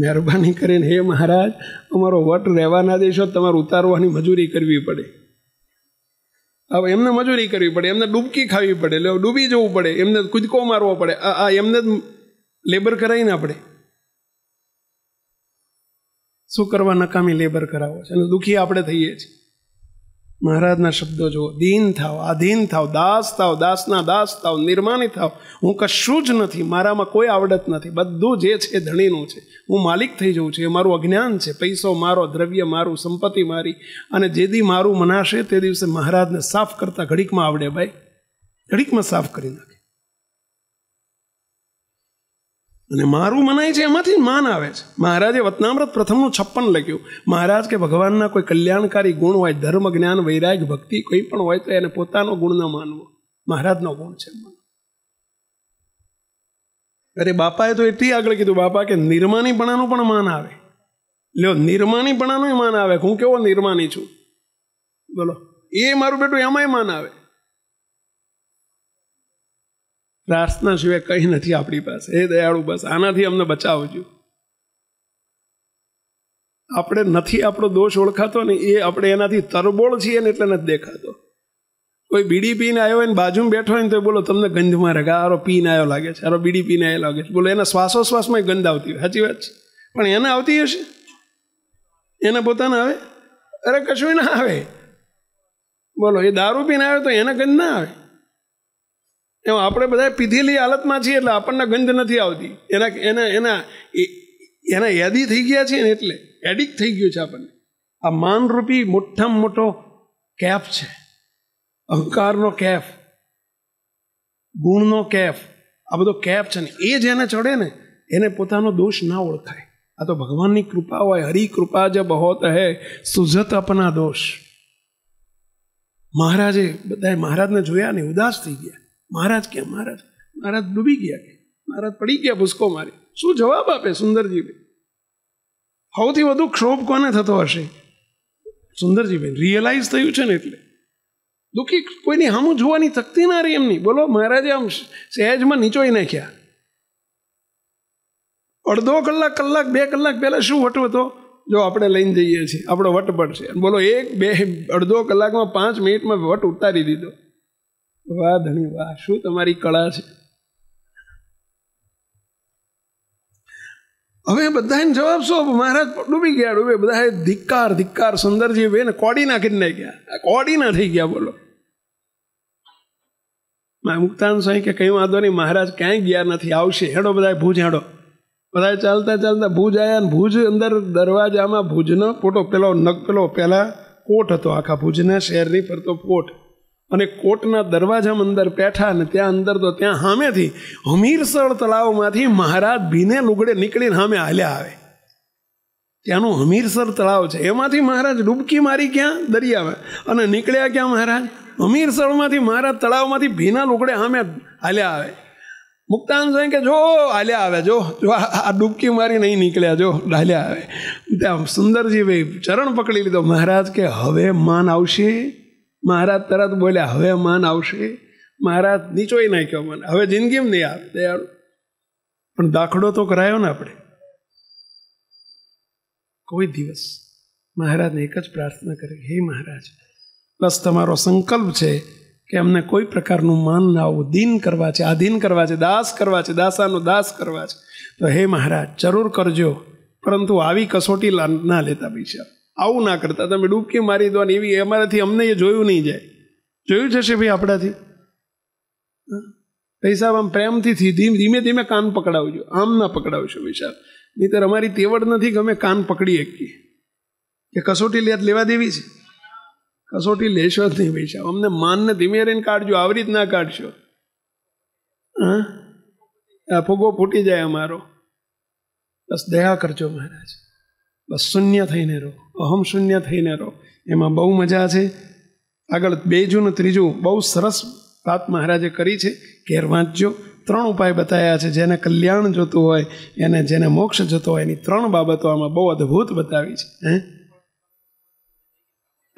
મહેરબાની કરીને હે મહારાજ અમારો વટ રહેવાના દેશો તમારે ઉતારવાની મજૂરી કરવી પડે હવે એમને મજૂરી કરવી પડે એમને ડૂબકી ખાવી પડે એટલે ડૂબી જવું પડે એમને કૂદકો મારવો પડે આ એમને જ લેબર કરાવી ના પડે શું કરવા નકામી લેબર કરાવો છે અને દુઃખી આપણે થઈએ છીએ મહારાજના શબ્દો જુઓ દીન થાવ આધીન થાવ દાસ થાવ દાસના દાસ થાવ નિર્માની થાવ હું કશું જ નથી મારામાં કોઈ આવડત નથી બધું જે છે ધણીનું છે હું માલિક થઈ જઉં છું એ મારું અજ્ઞાન છે પૈસો મારો દ્રવ્ય મારું સંપત્તિ મારી અને જે દી મારું મનાશે તે દિવસે મહારાજને સાફ કરતા ઘડીકમાં આવડે ભાઈ ઘડીકમાં સાફ કરી નાખે અને મારું મનાય છે એમાંથી માન આવે છે મહારાજે વતનામ્રત પ્રથમનું છપ્પન લખ્યું મહારાજ કે ભગવાનના કોઈ કલ્યાણકારી ગુણ હોય ધર્મ જ્ઞાન વૈરાગ ભક્તિ કોઈ પણ હોય તો એને પોતાનો ગુણ ન માનવો મહારાજનો ગુણ છે અરે બાપાએ તો એટલી આગળ કીધું બાપા કે નિર્માનીપણાનું પણ માન આવે લ્યો નિર્માનીપણાનું માન આવે હું કેવો નિર્માની છું બોલો એ મારું બેટું એમાંય માન આવે પ્રાર્થના સિવાય કંઈ નથી આપણી પાસે એ દયાળુ બસ આનાથી અમને બચાવજો આપણે નથી આપણો દોષ ઓળખાતો ને એ આપણે એનાથી તરબોળ છીએ ને એટલે નથી દેખાતો કોઈ બીડી પીને આવ્યો હોય ને બાજુમાં બેઠો હોય ને તો બોલો તમને ગંધમાં રગા આરો પીને આવ્યો લાગે છે આરો બીડી પીને આવ્યો લાગે છે બોલો એના શ્વાસોશ્વાસમાં ગંધ આવતી હોય સાચી વાત છે પણ એને આવતી હશે એને પોતાને આવે અરે કશું ના આવે બોલો એ દારૂ પીને આવ્યો તો એને ગંધ ના આવે એમ આપણે બધા પીધેલી હાલતમાં છીએ એટલે આપણને ગંધ નથી આવતી એના એના એના એના યાદી થઈ ગયા છે ને એટલે એડિક્ટ થઈ ગયું છે આપણને આ માનરૂપી મોટામાં મોટો કેફ છે અહંકારનો કેફ ગુણનો કેફ આ બધો કેફ છે ને એ જેને ચડે ને એને પોતાનો દોષ ના ઓળખાય આ તો ભગવાનની કૃપા હોય હરી કૃપા જબ હોત હે સુજત અપના દોષ મહારાજે બધાએ મહારાજને જોયા ને ઉદાસ થઈ ગયા મહારાજ કે મહારાજ મહારાજ ડૂબી ગયા કે મહારાજ પડી ગયા ભૂસકો મારી શું જવાબ આપે સુંદરજીભાઈ સૌથી વધુ ક્ષોભ કોને થતો હશે સુંદરજીભાઈ રિયલાઇઝ થયું છે ને એટલે દુઃખી કોઈની હામું જોવાની તકતી ના રહી એમની બોલો મહારાજે આમ સહેજમાં નીચોઈ નાખ્યા અડધો કલાક કલાક બે કલાક પહેલાં શું વટ હતો જો આપણે લઈને જઈએ છીએ આપણો વટ પડશે બોલો એક બે અડધો કલાકમાં પાંચ મિનિટમાં વટ ઉતારી દીધો વાહ ધણી વાહ શું તમારી કળા છે હવે બધાને જવાબ શું મહારાજ ડૂબી ગયા ડૂબે બધા ધિક્કાર ધિક્કાર સુંદરજી બેન કોડી નાખીને લઈ ગયા કોડી ના થઈ ગયા બોલો મુક્તાન સ્વામી કે કંઈ વાંધો નહીં મહારાજ ક્યાંય ગયા નથી આવશે હેડો બધા ભૂજ હેડો બધા ચાલતા ચાલતા ભુજ આવ્યા ને ભુજ અંદર દરવાજામાં ભુજનો પોટો પેલો નગ પેલો પહેલાં કોટ હતો આખા ભુજના શહેરની ફરતો કોટ અને કોટના દરવાજામાં અંદર બેઠા અને ત્યાં અંદર તો ત્યાં સામેથી હમીરસર તળાવમાંથી મહારાજ ભીને લુગડે નીકળીને સામે હાલ્યા આવે ત્યાંનું હમીરસર તળાવ છે એમાંથી મહારાજ ડૂબકી મારી ક્યાં દરિયામાં અને નીકળ્યા ક્યાં મહારાજ હમીરસરમાંથી મહારાજ તળાવમાંથી ભીના લુગડે સામે હાલ્યા આવે મુક્તાન સ્વામી કે જો હાલ્યા આવે જો જો આ ડૂબકી મારી નહીં નીકળ્યા જો હાલ્યા આવે ત્યાં સુંદરજી ભાઈ ચરણ પકડી લીધો મહારાજ કે હવે માન આવશે મહારાજ તરત બોલ્યા હવે માન આવશે મહારાજ નીચોઈ નાખ્યો મને હવે જિંદગી નહીં આવે દયાળુ પણ દાખલો તો કરાયો ને આપણે કોઈ દિવસ મહારાજને એક જ પ્રાર્થના કરી હે મહારાજ બસ તમારો સંકલ્પ છે કે અમને કોઈ પ્રકારનું માન ના આવવું દીન કરવા છે આધીન કરવા છે દાસ કરવા છે દાસાનો દાસ કરવા છે તો હે મહારાજ જરૂર કરજો પરંતુ આવી કસોટી ના લેતા બીજા આવું ના કરતા તમે ડૂબકી મારી દો ને એવી અમારાથી અમને એ જોયું નહીં જાય જોયું જશે ભાઈ આપણાથી ભાઈ સાહેબ આમ પ્રેમથી ધીમે ધીમે ધીમે કાન પકડાવજો આમ ના પકડાવશો ભાઈ નહીં નહીતર અમારી તેવડ નથી કે અમે કાન પકડી શકીએ કે કસોટી લેત લેવા દેવી છે કસોટી લેશો જ નહીં ભાઈ સાહેબ અમને માનને ધીમે રહીને કાઢજો આવી રીત ના કાઢશો હા ફુગો ફૂટી જાય અમારો બસ દયા કરજો મહારાજ બસ શૂન્ય થઈને રહો અહમ શૂન્ય થઈને રહો એમાં બહુ મજા છે આગળ બેજું ને ત્રીજું બહુ સરસ વાત મહારાજે કરી છે ઘેર વાંચજો ત્રણ ઉપાય બતાવ્યા છે જેને કલ્યાણ જોતું હોય એને જેને મોક્ષ જતો હોય એની ત્રણ બાબતો આમાં બહુ અદ્ભુત બતાવી છે હે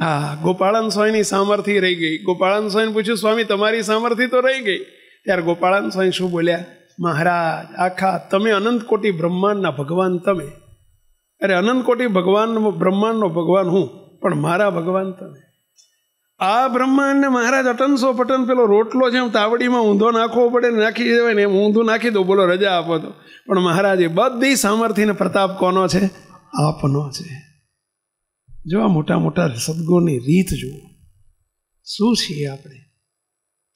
હા ગોપાળન સ્વામીની સામર્થ્ય રહી ગઈ ગોપાળન સ્વામી પૂછ્યું સ્વામી તમારી સામર્થ્ય તો રહી ગઈ ત્યારે ગોપાળન સ્વામી શું બોલ્યા મહારાજ આખા તમે અનંત કોટી બ્રહ્માંડના ભગવાન તમે અરે અનંત કોટી ભગવાનનો બ્રહ્માંડનો ભગવાન હું પણ મારા ભગવાન તને આ બ્રહ્માંડને મહારાજ અટનસો પટન પેલો રોટલો જેમ તાવડીમાં ઊંધો નાખવો પડે ને નાખી દેવાય ને એમ ઊંધું નાખી દો બોલો રજા આપો તો પણ મહારાજે બધી સામર્થ્યને પ્રતાપ કોનો છે આપનો છે જો મોટા મોટા સદગુણની રીત જુઓ શું છીએ આપણે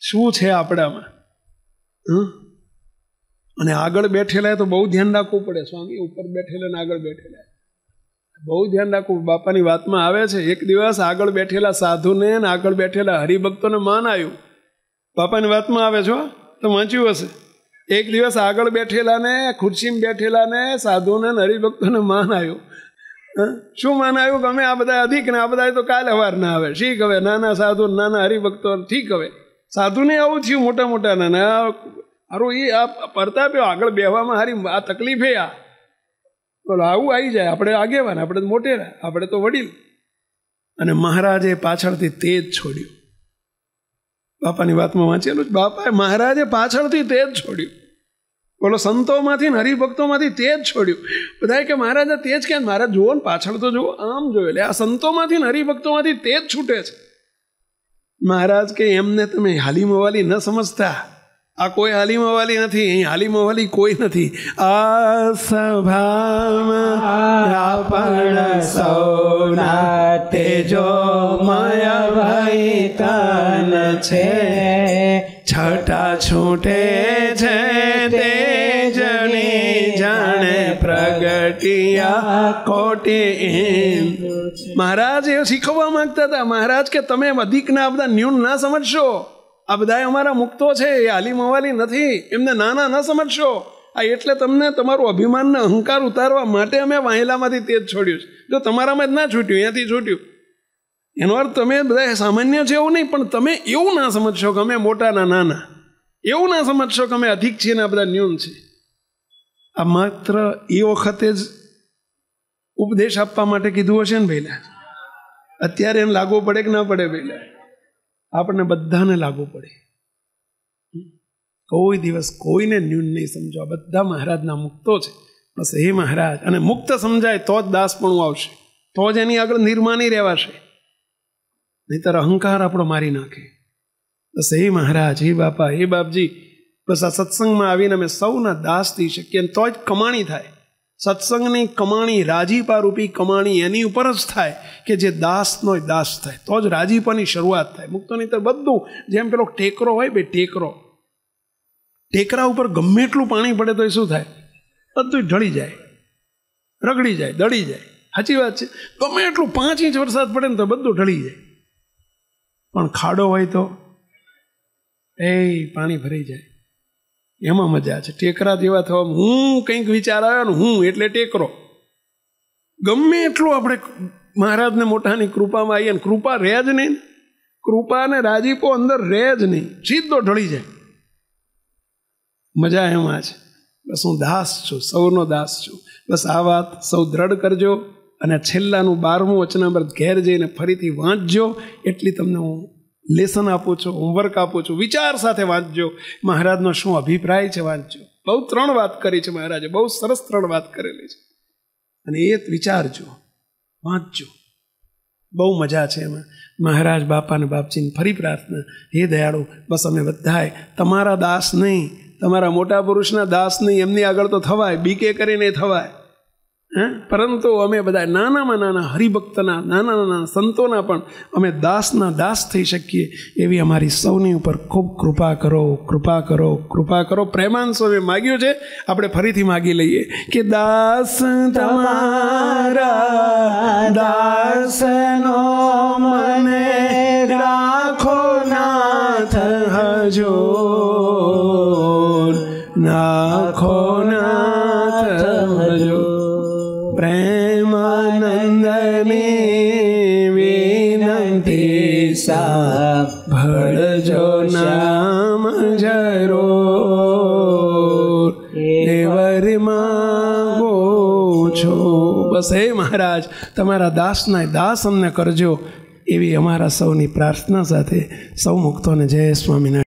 શું છે આપણામાં હં અને આગળ બેઠેલા તો બહુ ધ્યાન રાખવું પડે સ્વામી ઉપર બેઠેલા ને આગળ બેઠેલા બહુ ધ્યાન રાખવું બાપાની વાતમાં આવે છે એક દિવસ આગળ બેઠેલા સાધુને ને આગળ બેઠેલા હરિભક્તોને માન આવ્યું બાપાની વાતમાં આવે છો તો વાંચ્યું હશે એક દિવસ આગળ બેઠેલાને ખુરશીમાં બેઠેલાને સાધુને ને હરિભક્તોને માન આવ્યું શું માન આવ્યું ગમે આ બધા અધિક ને આ બધા તો કાલે હવાર ના આવે શીખ હવે નાના સાધુ નાના હરિભક્તો ઠીક હવે સાધુને આવું થયું મોટા મોટા નાના અરું એ આ પડતા પ્યો આગળ બેહવામાં હારી આ તકલીફે આ બોલો આવું આવી જાય આપણે આગેવાન આપણે મોટેરા આપણે તો વડીલ અને મહારાજે પાછળથી તેજ છોડ્યું બાપાની વાતમાં વાંચેલું જ બાપાએ મહારાજે પાછળથી તેજ છોડ્યું બોલો સંતોમાંથી ને હરિભક્તોમાંથી તેજ છોડ્યું બધાએ કે મહારાજા તેજ કે મહારાજ જુઓ ને પાછળ તો જુઓ આમ જોયું એટલે આ સંતોમાંથી ને હરિભક્તોમાંથી તેજ છૂટે છે મહારાજ કે એમને તમે હાલીમવાલી ન સમજતા આ કોઈ હાલીમવાલી નથી અહીં હાલીમવાલી કોઈ નથી આ સભામાં સૌના તેજો મય ભાઈ તન છે છટા છૂટે છે તે જણી જાણે પ્રગટિયા કોટે મહારાજ એ શીખવવા માંગતા હતા મહારાજ કે તમે અધિક ના બધા ન્યૂન ના સમજશો આ બધા અમારા મુક્તો છે એ હાલી મવાલી નથી એમને નાના ન સમજશો આ એટલે તમને તમારું અભિમાનને અહંકાર ઉતારવા માટે અમે વાંહેલામાંથી તેજ છોડ્યું છે જો તમારામાં જ ના છૂટ્યું અહીંયાથી છૂટ્યું એનો અર્થ તમે બધા સામાન્ય છે એવું નહીં પણ તમે એવું ના સમજશો કે અમે મોટાના નાના એવું ના સમજશો કે અમે અધિક છીએ ને આ બધા ન્યૂન છે આ માત્ર એ વખતે જ ઉપદેશ આપવા માટે કીધું હશે ને પહેલાં અત્યારે એમ લાગવું પડે કે ના પડે પહેલાં આપણને બધાને લાગુ પડે કોઈ દિવસ કોઈને ન્યૂન નહીં સમજવા બધા મહારાજના મુક્તો છે બસ હે મહારાજ અને મુક્ત સમજાય તો જ દાસપણું આવશે તો જ એની આગળ નિર્માની રહેવાશે નહીતર અહંકાર આપણો મારી નાખે બસ હે મહારાજ હે બાપા હે બાપજી બસ આ સત્સંગમાં આવીને અમે સૌના દાસ થઈ શકીએ તો જ કમાણી થાય સત્સંગની કમાણી રાજીપા રૂપી કમાણી એની ઉપર જ થાય કે જે દાસનો દાસ થાય તો જ રાજીપાની શરૂઆત થાય મુક્તોની તો બધું જેમ પેલો ટેકરો હોય બે ટેકરો ટેકરા ઉપર ગમે એટલું પાણી પડે તો એ શું થાય બધું ઢળી જાય રગડી જાય દળી જાય સાચી વાત છે ગમે એટલું પાંચ ઇંચ વરસાદ પડે ને તો બધું ઢળી જાય પણ ખાડો હોય તો એ પાણી ભરાઈ જાય એમાં મજા છે ટેકરા જેવા થવા હું કંઈક વિચાર આવ્યો ને હું એટલે ટેકરો ગમે એટલું આપણે મહારાજને મોટાની કૃપામાં આવીએ ને કૃપા રહે જ નહીં કૃપા ને રાજીપો અંદર રહે જ નહીં સીધો ઢળી જાય મજા એમાં છે બસ હું દાસ છું સૌનો દાસ છું બસ આ વાત સૌ દ્રઢ કરજો અને છેલ્લાનું બારમું વચનામૃત ઘેર જઈને ફરીથી વાંચજો એટલી તમને હું લેસન આપું છો હોમવર્ક આપું છું વિચાર સાથે વાંચજો મહારાજનો શું અભિપ્રાય છે વાંચજો બહુ ત્રણ વાત કરી છે મહારાજે બહુ સરસ ત્રણ વાત કરેલી છે અને એ વિચારજો વાંચજો બહુ મજા છે એમાં મહારાજ બાપાને બાપજીને ફરી પ્રાર્થના હે દયાળુ બસ અમે બધાએ તમારા દાસ નહીં તમારા મોટા પુરુષના દાસ નહીં એમની આગળ તો થવાય બીકે કરીને થવાય પરંતુ અમે બધા નાનામાં નાના હરિભક્તના નાના નાના સંતોના પણ અમે દાસના દાસ થઈ શકીએ એવી અમારી સૌની ઉપર ખૂબ કૃપા કરો કૃપા કરો કૃપા કરો પ્રેમાન સ્વામી માગ્યું છે આપણે ફરીથી માગી લઈએ કે દાસ તમારા દાસનો મને રાખો નાથ હજો નાખો બસ હે મહારાજ તમારા દાસના દાસ અમને કરજો એવી અમારા સૌની પ્રાર્થના સાથે સૌ મુક્તોને જય સ્વામિનારાયણ